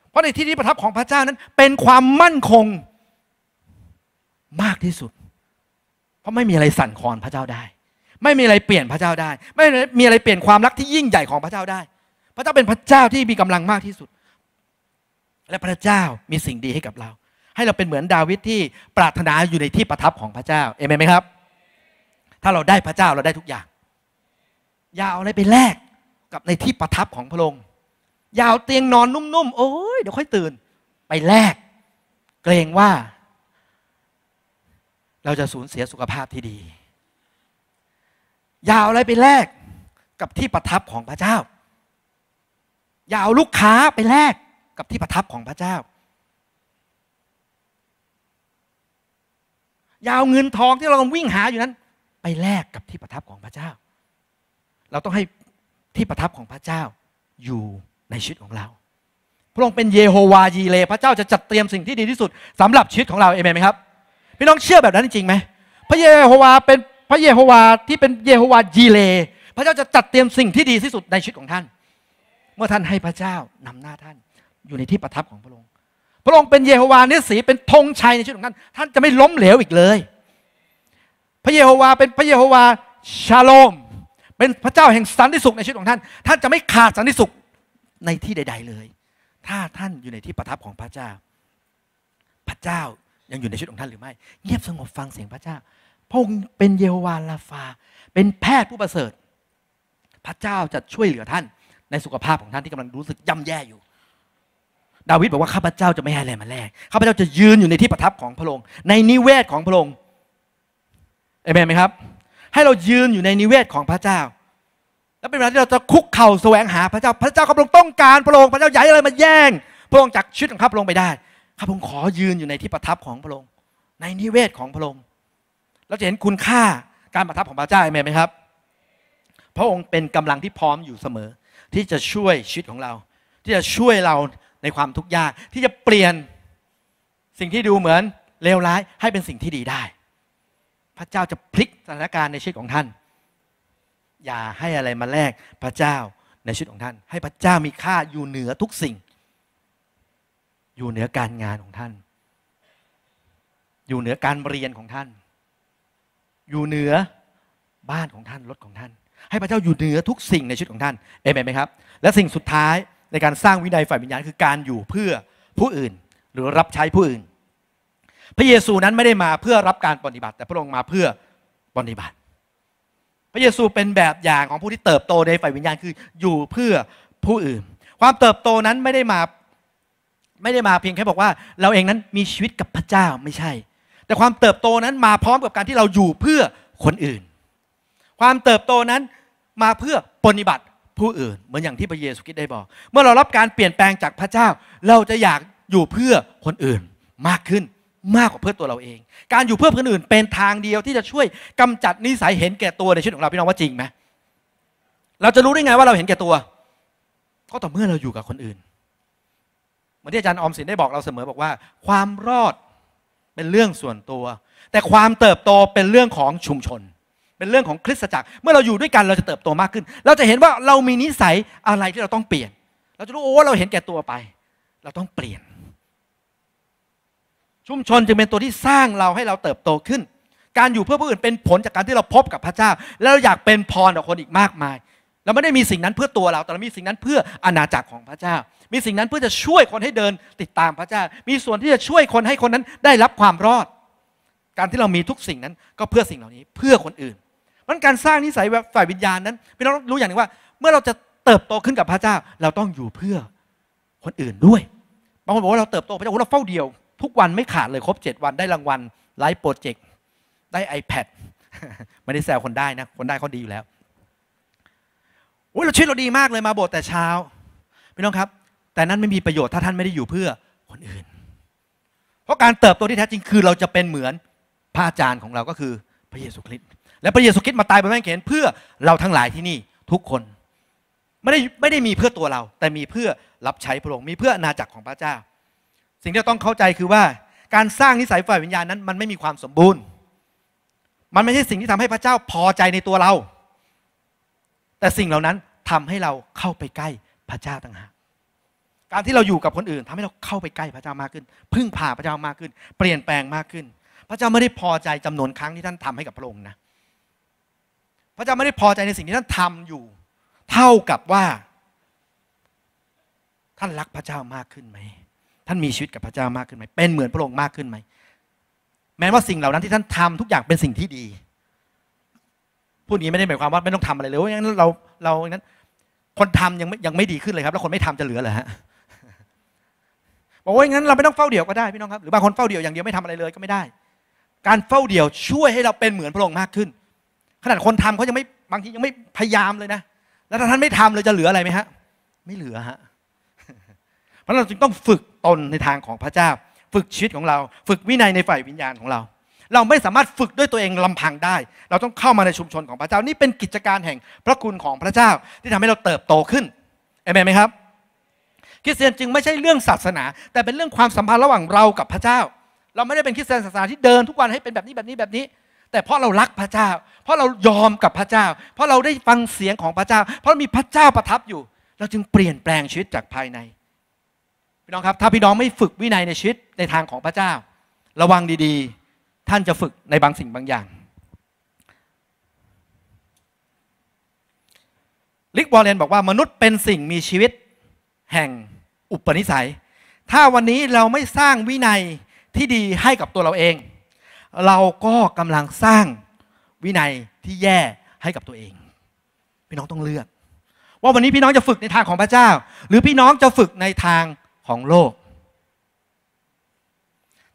เพราะในที่ที่ประทับของพระเจ้านั้นเป็นความมั่นคงมากที่สุด เพราะไม่มีอะไรสั่นคลอนพระเจ้าได้ ไม่มีอะไรเปลี่ยนพระเจ้าได้ ไม่มีอะไรเปลี่ยนความรักที่ยิ่งใหญ่ของพระเจ้าได้ พระเจ้าเป็นพระเจ้าที่มีกำลังมากที่สุด และพระเจ้ามีสิ่งดีให้กับเรา ให้เราเป็นเหมือนดาวิด ที่ปรารถนาอยู่ในที่ประทับของพระเจ้า เอเมนไหมครับ ถ้าเราได้พระเจ้าเราได้ทุกอย่าง อย่าเอาอะไรไปแลกกับในที่ประทับของพระองค์อย่าเอาเตียงนอนนุ่มๆโอ้ยเดี๋ยวค่อยตื่น ไปแลก เกรงว่าเราจะสูญเสียสุขภาพที่ดีอย่าเอาอะไรไปแลกกับที่ประทับของพระเจ้าอย่าเอาลูกค้าไปแลกกับที่ประทับของพระเจ้าอย่าเอาเงินทองที่เรากำลังวิ่งหาอยู่นั้น ไปแลกกับที่ประทับของพระเจ้า เราต้องให้ที่ประทับของพระเจ้า อยู่ในชีวิตของเราพระองค์เป็นเยโฮวาห์ยีเลพระเจ้าจะจัดเตรียมสิ่งที่ดีที่สุดสำหรับชีวิตของเรา เอเมนไหมครับพี่น้องเชื่อแบบนั้นจริงไหม พระเยโฮวาเป็นพระเยโฮวาที่เป็นเยโฮวายีเลพระเจ้าจะจัดเตรียมสิ่งที่ดีที่สุดในชีวิตของท่าน เมื่อท่านให้พระเจ้านำหน้าท่านอยู่ในที่ประทับของพระองค์พระองค์เป็นเยโฮวาเนสีเป็นธงชัยในชีวิตของท่านท่านจะไม่ล้มเหลวอีกเลย พระเยโฮวาเป็นพระเยโฮวาชาโลม เป็นพระเจ้าแห่งสันติสุขในชีวิตของท่าน ท่านจะไม่ขาดสันติสุขในที่ใด ๆ เลย ถ้าท่านอยู่ในที่ประทับของพระเจ้า พระเจ้ายังอยู่ในชุดของท่านหรือไม่เงียบสงบฟังเสียงพระเจ้า พระองค์เป็นเยวาลาฟา เป็นแพทย์ผู้ประเสริฐ พระเจ้าจะช่วยเหลือท่าน ในสุขภาพของท่านที่กำลังรู้สึกย่าแย่อยู่ดาวิดบอกว่าข้าพเจ้าจะไม่ให้อะไรมาแลกข้าพเจ้าจะยืนอยู่ในที่ประทับของพระองค์ในนิเวศของพระองค์เอเมนไหมครับ ให้เรายืนอยู่ในนิเวศของพระเจ้า แล้วเป็นเวลาที่เราจะคุกเข่าแสวงหาพระเจ้า พระเจ้ากำลังต้องการพระองค์พระเจ้าใหญ่อะไรมาแย่งพระองค์จากชีวิตของข้าพระองค์ไปได้ข้าพง์ขอยืนอยู่ในที่ประทับของพระองค์ ในนิเวศของพระองค์ เราจะเห็นคุณค่าการประทับของพระเจ้าไหมครับ พระองค์เป็นกำลังที่พร้อมอยู่เสมอ ที่จะช่วยชีวิตของเรา ที่จะช่วยเราในความทุกข์ยากที่จะเปลี่ยนสิ่งที่ดูเหมือนเลวร้ายให้เป็นสิ่งที่ดีได้ พระเจ้าจะพลิกสถานการณ์ในชีวิตของท่าน อย่าให้อะไรมาแลกพระเจ้าในชีวิตของท่าน ให้พระเจ้ามีค่าอยู่เหนือทุกสิ่งอยู่เหนือการงานของท่าน อยู่เหนือการเรียนของท่าน อยู่เหนือบ้านของท่านรถของท่าน ให้พระเจ้าอยู่เหนือทุกสิ่งในชีวิตของท่าน เอเมนไหมครับ และสิ่งสุดท้ายในการสร้างวินัยฝ่ายวิญญาณคือการอยู่เพื่อผู้อื่นหรือรับใช้ผู้อื่น พระเยซูนั้นไม่ได้มาเพื่อรับการปฏิบัติ แต่พระองค์มาเพื่อปฏิบัติ พระเยซูเป็นแบบอย่างของผู้ที่เติบโตในฝ่ายวิญญาณคืออยู่เพื่อผู้อื่น ความเติบโตนั้นไม่ได้มาไม่ได้มาเพียงแค่บอกว่าเราเองนั้นมีชีวิตกับพระเจ้าไม่ใช่ แต่ความเติบโตนั้นมาพร้อมกับการที่เราอยู่เพื่อคนอื่น ความเติบโตนั้นมาเพื่อปฏิบัติผู้อื่น เหมือนอย่างที่พระเยซูคริสต์ได้บอก เมื่อเรารับการเปลี่ยนแปลงจากพระเจ้า เราจะอยากอยู่เพื่อคนอื่นมากขึ้นมากกว่าเพื่อตัวเราเอง การอยู่เพื่อคนอื่น เป็นทางเดียวที่จะช่วยกำจัดนิสัยเห็นแก่ตัวในชีวิตของเราพี่น้องว่าจริงไหมเราจะรู้ได้ไงว่าเราเห็นแก่ตัวก็ต่อเมื่อเราอยู่กับคนอื่นเหมือนที่อาจารย์ออมสินได้บอกเราเสมอบอกว่าความรอดเป็นเรื่องส่วนตัว แต่ความเติบโตเป็นเรื่องของชุมชน เป็นเรื่องของคริสตจักรเมื่อเราอยู่ด้วยกันเราจะเติบโตมากขึ้น เราจะเห็นว่าเรามีนิสัยอะไรที่เราต้องเปลี่ยน เราจะรู้โอ้เราเห็นแก่ตัวไป เราต้องเปลี่ยน ชุมชนจึงเป็นตัวที่สร้างเราให้เราเติบโตขึ้น การอยู่เพื่อผู้อื่นเป็นผลจากการที่เราพบกับพระเจ้าแล้วเราอยากเป็นพรต่อคนอีกมากมายเราไม่ได้มีสิ่งนั้นเพื่อตัวเรา แต่เรามีสิ่งนั้นเพื่ออาณาจักรของพระเจ้า มีสิ่งนั้นเพื่อจะช่วยคนให้เดินติดตามพระเจ้า มีส่วนที่จะช่วยคนให้คนนั้นได้รับความรอด การที่เรามีทุกสิ่งนั้น ก็เพื่อสิ่งเหล่านี้เพื่อคนอื่นมันการสร้างนิสัยฝ่ายวิญญาณนั้นพี่น้องรู้อย่างหนึ่งว่า เมื่อเราจะเติบโตขึ้นกับพระเจ้า เราต้องอยู่เพื่อคนอื่นด้วยบางคนบอกว่าเราเติบโตพระเจ้าเราเฝ้าเดียว ทุกวันไม่ขาดเลยครบ7วันได้รางวัลไลฟ์โปรเจกต์ได้ iPad ไม่ได้แซวคนได้นะคนได้เขาดีอยู่แล้วว่าเราชีวิตเราดีมากเลยมาโบสถ์แต่เช้าพี่น้องครับ แต่นั้นไม่มีประโยชน์ถ้าท่านไม่ได้อยู่เพื่อคนอื่น เพราะการเติบโตที่แท้จริงคือ เราจะเป็นเหมือนพระอาจารย์ของเราก็คือพระเยซูคริสต์และพระเยซูคริสต์มาตายบนไม้เขนเพื่อเราทั้งหลายที่นี่ทุกคนไม่ได้ไม่ได้มีเพื่อตัวเรา แต่มีเพื่อรับใช้พระองค์มีเพื่ออาณาจักรของพระเจ้า สิ่งที่เราต้องเข้าใจคือว่าการสร้างนิสัยฝ่ายวิญญาณนั้นมันไม่มีความสมบูรณ์ มันไม่ใช่สิ่งที่ทำให้พระเจ้าพอใจในตัวเรา แต่สิ่งเหล่านั้นทำให้เราเข้าไปใกล้พระเจ้าต่างหากการที่เราอยู่กับคนอื่น ทำให้เราเข้าไปใกล้พระเจ้ามากขึ้น พึ่งพาพระเจ้ามากขึ้น เปลี่ยนแปลงมากขึ้น พระเจ้าไม่ได้พอใจจำนวนครั้งที่ท่านทำให้กับพระองค์นะ พระเจ้าไม่ได้พอใจในสิ่งที่ท่านทำอยู่ เท่ากับว่า ท่านรักพระเจ้ามากขึ้นไหมท่านมีชีวิตกับพระเจ้ามากขึ้นไหมเป็นเหมือนพระองค์มากขึ้นไหมแม้ว่าสิ่งเหล่านั้น ที่ท่านทำทุกอย่างเป็นสิ่งที่ดีพูดนี้ไม่ได้หมายความว่าไม่ต้องทำอะไรเลยว่าอย่างนั้นเราเราอย่างนั้นคนทำยังไม่ยังไม่ดีขึ้นเลยครับ แล้วคนไม่ทำจะเหลือเหรอฮะบอกว่างั้นเราไม่ต้องเฝ้าเดี่ยวก็ได้พี่น้องครับหรือบางคนเฝ้าเดี่ยวอย่างเดียวไม่ทำอะไรเลยก็ไม่ได้ การเฝ้าเดี่ยวช่วยให้เราเป็นเหมือนพระองค์มากขึ้นขนาดคนทำเขายังไม่บางทียังไม่พยายามเลยนะแล้วถ้าท่านไม่ทำเลยจะเหลืออะไรไหมฮะไม่เหลือฮะเพราะเราจึงต้องฝึกตนในทางของพระเจ้า ฝึกชีวิตของเรา ฝึกวินัยในฝ่ายวิญญาณของเราเราไม่สามารถฝึกด้วยตัวเองลำพังได้ เราต้องเข้ามาในชุมชนของพระเจ้า นี่เป็นกิจการแห่งพระคุณของพระเจ้า ที่ทำให้เราเติบโตขึ้น เอเมนไหมครับ คริสเตียนจึงไม่ใช่เรื่องศาสนา แต่เป็นเรื่องความสัมพันธ์ระหว่างเรากับพระเจ้า เราไม่ได้เป็นคริสเตียนศาสนาที่เดินทุกวันให้เป็นแบบนี้แบบนี้แบบนี้ แต่เพราะเรารักพระเจ้า เพราะเรายอมกับพระเจ้า เพราะเราได้ฟังเสียงของพระเจ้า เพราะมีพระเจ้าประทับอยู่ เราจึงเปลี่ยนแปลงชีวิตจากภายในพี่น้องครับถ้าพี่น้องไม่ฝึกวินัยในชีวิตในทางของพระเจ้า ระวังดีๆท่านจะฝึกในบางสิ่งบางอย่าง ลิกวอลเลนบอกว่า มนุษย์เป็นสิ่งมีชีวิตแห่งอุปนิสัย ถ้าวันนี้เราไม่สร้างวินัยที่ดีให้กับตัวเราเอง เราก็กำลังสร้างวินัยที่แย่ให้กับตัวเอง พี่น้องต้องเลือกว่าวันนี้พี่น้องจะฝึกในทางของพระเจ้า หรือพี่น้องจะฝึกในทางของโลก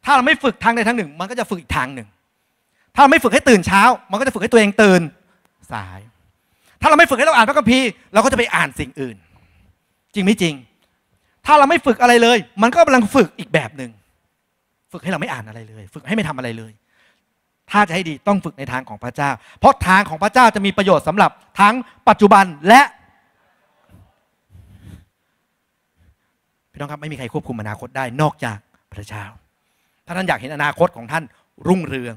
ถ้าเราไม่ฝึกทางใดทางหนึ่งมันก็จะฝึกอีกทางหนึ่ง ถ้าเราไม่ฝึกให้ตื่นเช้า มันก็จะฝึกให้ตัวเองตื่นสาย ถ้าเราไม่ฝึกให้เราอ่านพระคัมภีร์เรา ก็จะไปอ่านสิ่งอื่น จริงไม่จริง ถ้าเราไม่ฝึกอะไรเลย มันก็กำลังฝึกอีกแบบหนึ่ง ฝึกให้เราไม่อ่านอะไรเลย ฝึกให้ไม่ทำอะไรเลย ถ้าจะให้ดีต้องฝึกในทางของพระเจ้า เพราะทางของพระเจ้าจะมีประโยชน์สำหรับทั้งปัจจุบันและพี่น้องครับไม่มีใครควบคุมอนาคตได้นอกจากพระเจ้าถ้าท่านอยากเห็นอนาคตของท่านรุ่งเรือง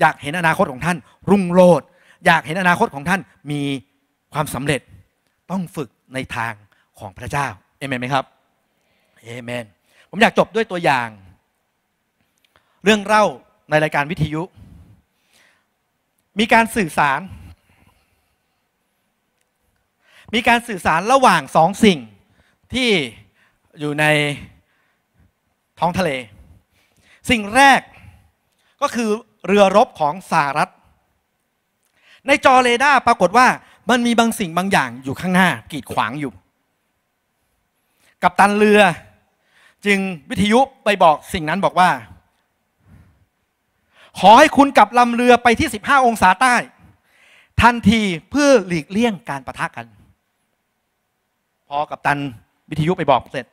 อยากเห็นอนาคตของท่าน รุ่งโรจน์อยากเห็นอนาคตของท่าน มีความสำเร็จต้องฝึกในทางของพระเจ้าเอเมนไหมครับเอเมนผมอยากจบด้วยตัวอย่าง เรื่องเล่าในรายการวิทยุ มีการสื่อสาร มีการสื่อสารระหว่างสองสิ่งที่อยู่ในท้องทะเลสิ่งแรกก็คือเรือรบของสหรัฐ ในจอเรดาร์ปรากฏว่ามันมีบางสิ่งบางอย่างอยู่ข้างหน้ากีดขวางอยู่ กับตันเรือจึงวิทยุไปบอกสิ่งนั้นบอกว่าขอให้คุณกลับลำเรือไปที่ 15 องศาใต้ ทันทีเพื่อหลีกเลี่ยงการประทะกัน พอกับตันวิทยุไปบอกเสร็จ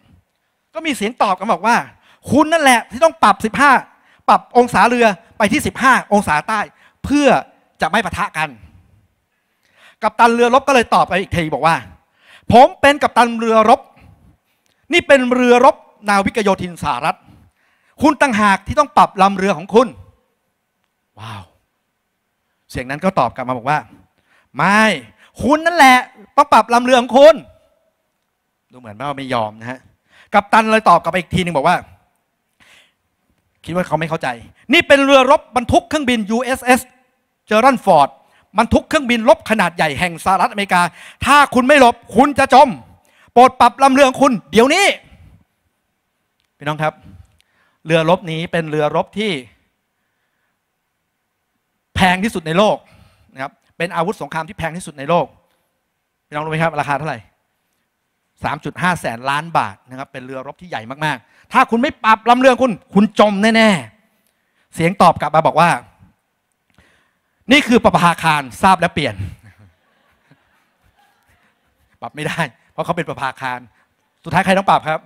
ก็มีเสียงตอบกันบอกว่าคุณนั่นแหละที่ต้องปรับ15 ปรับองศาเรือไปที่ 15 องศาใต้ เพื่อจะไม่ปะทะกัน กัปตันเรือรบก็เลยตอบไปอีกทีบอกว่า ผมเป็นกัปตันเรือรบ นี่เป็นเรือรบนาวิกโยธินสหรัฐ คุณตั้งหากที่ต้องปรับลำเรือของคุณ ว้าว เสียงนั้นก็ตอบกลับมาบอกว่า ไม่ คุณนั่นแหละต้องปรับลำเรือของคุณดูเหมือนว่าไม่ยอมนะฮะกัปตันเลยตอบกลับไปอีกทีหนึ่งบอกว่าคิดว่าเขาไม่เข้าใจ นี่เป็นเรือรบบรรทุกเครื่องบิน USS เจอรันฟอร์ดบรรทุกเครื่องบินรบขนาดใหญ่แห่งสหรัฐอเมริกา ถ้าคุณไม่หลบคุณจะจม โปรดปรับลำเรือของคุณเดี๋ยวนี้พี่น้องครับเรือรบนี้เป็นเรือรบที่ แพงที่สุดในโลกนะครับเป็นอาวุธสงครามที่แพงที่สุดในโลกพี่น้องรู้ไหมครับ ราคาเท่าไหร่3.5แสนล้านบาทนะครับเป็นเรือรบที่ใหญ่มากๆ ถ้าคุณไม่ปรับลำเรือคุณคุณจมแน่ๆ เสียงตอบกลับมาบอกว่า นี่คือประภาคารทราบและเปลี่ยน ปรับไม่ได้ เพราะเขาเป็นประภาคารสุดท้ายใครต้องปรับครับ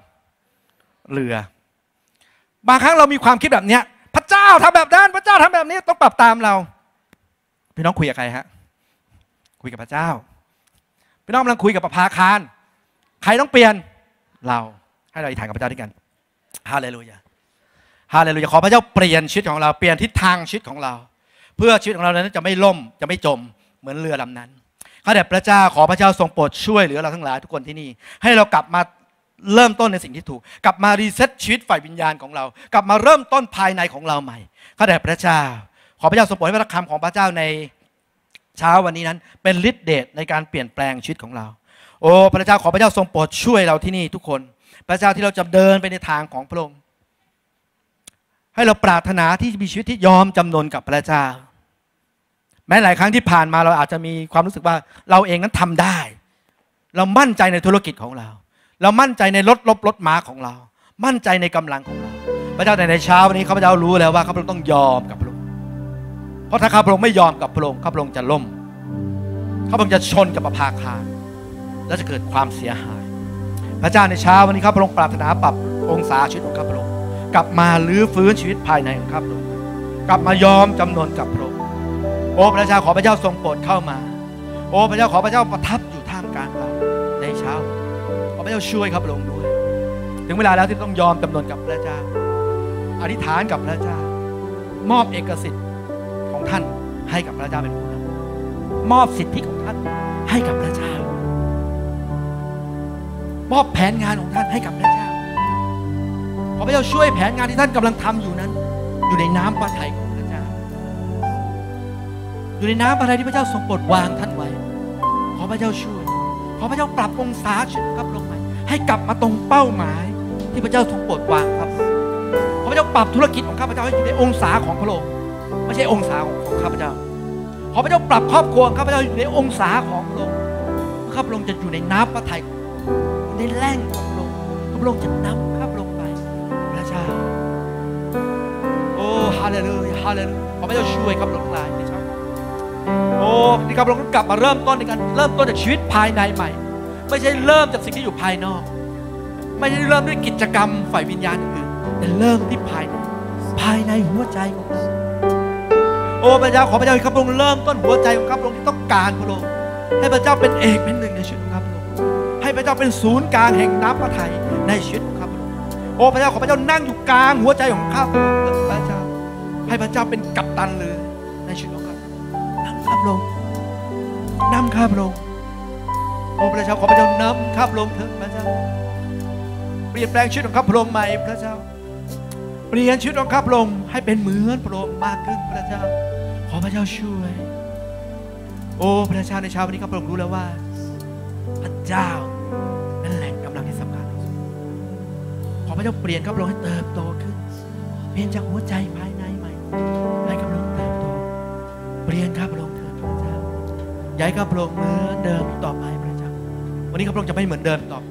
เรือ บางครั้งเรามีความคิดแบบเนี้ยพระเจ้าทำแบบนั้นพระเจ้าทำแบบนี้ต้องปรับตามเรา พี่น้องคุยกับใครฮะคุยกับพระเจ้าพี่น้องกำลังคุยกับประภาคารใครต้องเปลี่ยนเรา ให้เราอธิษฐานกับพระเจ้าด้วยกันฮาเลลูยาฮาเลลูยาขอพระเจ้าเปลี่ยนชีวิตของเราเปลี่ยนทิศทางชีวิตของเรา เพื่อชีวิตของเรานั้นจะไม่ล่ม จะไม่จมเหมือนเรือลำนั้นข้าแต่พระเจ้าขอพระเจ้าทรงโปรดช่วยเหลือเราทั้งหลายทุกคนที่นี่ให้เรากลับมาเริ่มต้นในสิ่งที่ถูกกลับมารีเซ็ตชีวิตฝ่ายวิญญาณของเรา กลับมาเริ่มต้นภายในของเราใหม่ข้าแต่พระเจ้า ขอพระเจ้าทรงโปรดให้พระคำของพระเจ้าในเช้าวันนี้นั้น เป็นฤทธิเดชในการเปลี่ยนแปลงชีวิตของเราโอ้พระเจ้าขอพระเจ้าทรงโปรดช่วยเราที่นี่ทุกคน พระเจ้าที่เราจะเดินไปในทางของพระองค์ให้เราปรารถนาที่มีชีวิตที่ยอมจำนนกับพระเจ้าแม้หลายครั้งที่ผ่านมาเราอาจจะมีความรู้สึกว่าเราเองนั้นทำได้ เรามั่นใจในธุรกิจของเรา เรามั่นใจในรถลบรถม้าของเรา มั่นใจในกำลังของเรา พระเจ้าแต่ในเช้าวันนี้ข้าพเจ้ารู้แล้วว่าข้าพเจ้าต้องยอมกับพระองค์เพราะถ้าข้าพระองค์ไม่ยอมกับพระองค์ข้าพระองค์จะล่มข้าพระองค์จะชนกับประภาคารและจะเกิดความเสียหาย พระเจ้าในเช้าวันนี้ข้าพระองค์ปรารถนาปรับองศาชีวิตของข้าพระองค์กลับมาลื้อฟื้นชีวิตภายในของข้าพระองค์กลับมายอมจำนนกับพระองค์ โอ้พระเจ้าขอพระเจ้าทรงโปรดเข้ามา โอ้พระเจ้าขอพระเจ้าประทับอยู่ท่ามกลางเราในเช้าขอพระเจ้าช่วยข้าพระองค์ด้วย ถึงเวลาแล้วที่ต้องยอมจำนนกับพระเจ้า อธิษฐานกับพระเจ้า มอบเอกสิทธิ์ของท่านให้กับพระเจ้าเป็นผู้นำมอบสิทธิของท่านให้กับมอบแผนงานของท่านให้กับพระเจ้า ขอพระเจ้าช่วยแผนงานที่ท่านกำลังทำอยู่นั้น อยู่ในน้ำพระทัยของพระเจ้า อยู่ในน้ำพระทัยที่พระเจ้าทรงโปรดวางท่านไว้ ขอพระเจ้าช่วย ขอพระเจ้าปรับองศาชุดครับลงไปให้กลับมาตรงเป้าหมายที่พระเจ้าทรงโปรดวางครับ ขอพระเจ้าปรับธุรกิจของข้าพเจ้าให้อยู่ในองศาของพระองค์ไม่ใช่องศาของข้าพเจ้า ขอพระเจ้าปรับครอบครัวข้าพเจ้าอยู่ในองศาของพระองค์ข้าพระองค์จะอยู่ในน้ำพระทัยของในแรงของล์พระองค์จะนำข้าพลงไป พระเจ้า โอ้ฮาเลลูยาฮาเลลูยาขอพระเจ้าช่วยข้าพลงหลายในเช้าโอ้ นี่ครับเราต้องกลับมาเริ่มต้นในการเริ่มต้นจากชีวิตภายในใหม่ ไม่ใช่เริ่มจากสิ่งที่อยู่ภายนอก ไม่ใช่เริ่มด้วยกิจกรรม ฝ่ายวิญญาณอื่น แต่เริ่มที่ภายในภายในหัวใจของเราโอ้พระเจ้าขอพระเจ้าใข้าพระองค์เริ่มต้นหัวใจของข้าพระองค์ที่ต้องการพระองค์ ให้พระเจ้าเป็นเอกเป็นหนึ่งในชีวิตพระเจ้าเป็นศูนย์กลางแห่งน้ำพระทัยในชีวิตข้าพเจ้าโอ้พระเจ้าขอพระเจ้านั่งอยู่กลางหัวใจของข้าพระเจ้า ให้พระเจ้าเป็นกัปตันเรือในชีวิตของข้าพนำข้าพลงนำข้าพลง โอ้พระเจ้าขอพระเจ้านำข้าพลงเถิดพระเจ้า เปลี่ยนแปลงชีวิตของข้าพลงใหม่พระเจ้า เปลี่ยนชีวิตของข้าพลง ให้เป็นเหมือนพระองค์มากขึ้นพระเจ้า ขอพระเจ้าช่วย โอ้พระเจ้าในเช้าวันนี้ข้าพลงรู้แล้วว่า พระเจ้าอพระเจ้าเปลี่ยนกับลรให้เติบโตขึ้นเปลี่ยนจากหัวใจภายในใหม่ให้กับเรเติบโต เปลี่ยนข้าพระองค์เถิดพระเจ้าย้ายข้าพระองค์เหมือนเดิมต่อไปพระเจ้าวันนี้ข้าพระองค์จะไม่เหมือนเดิมต่อไป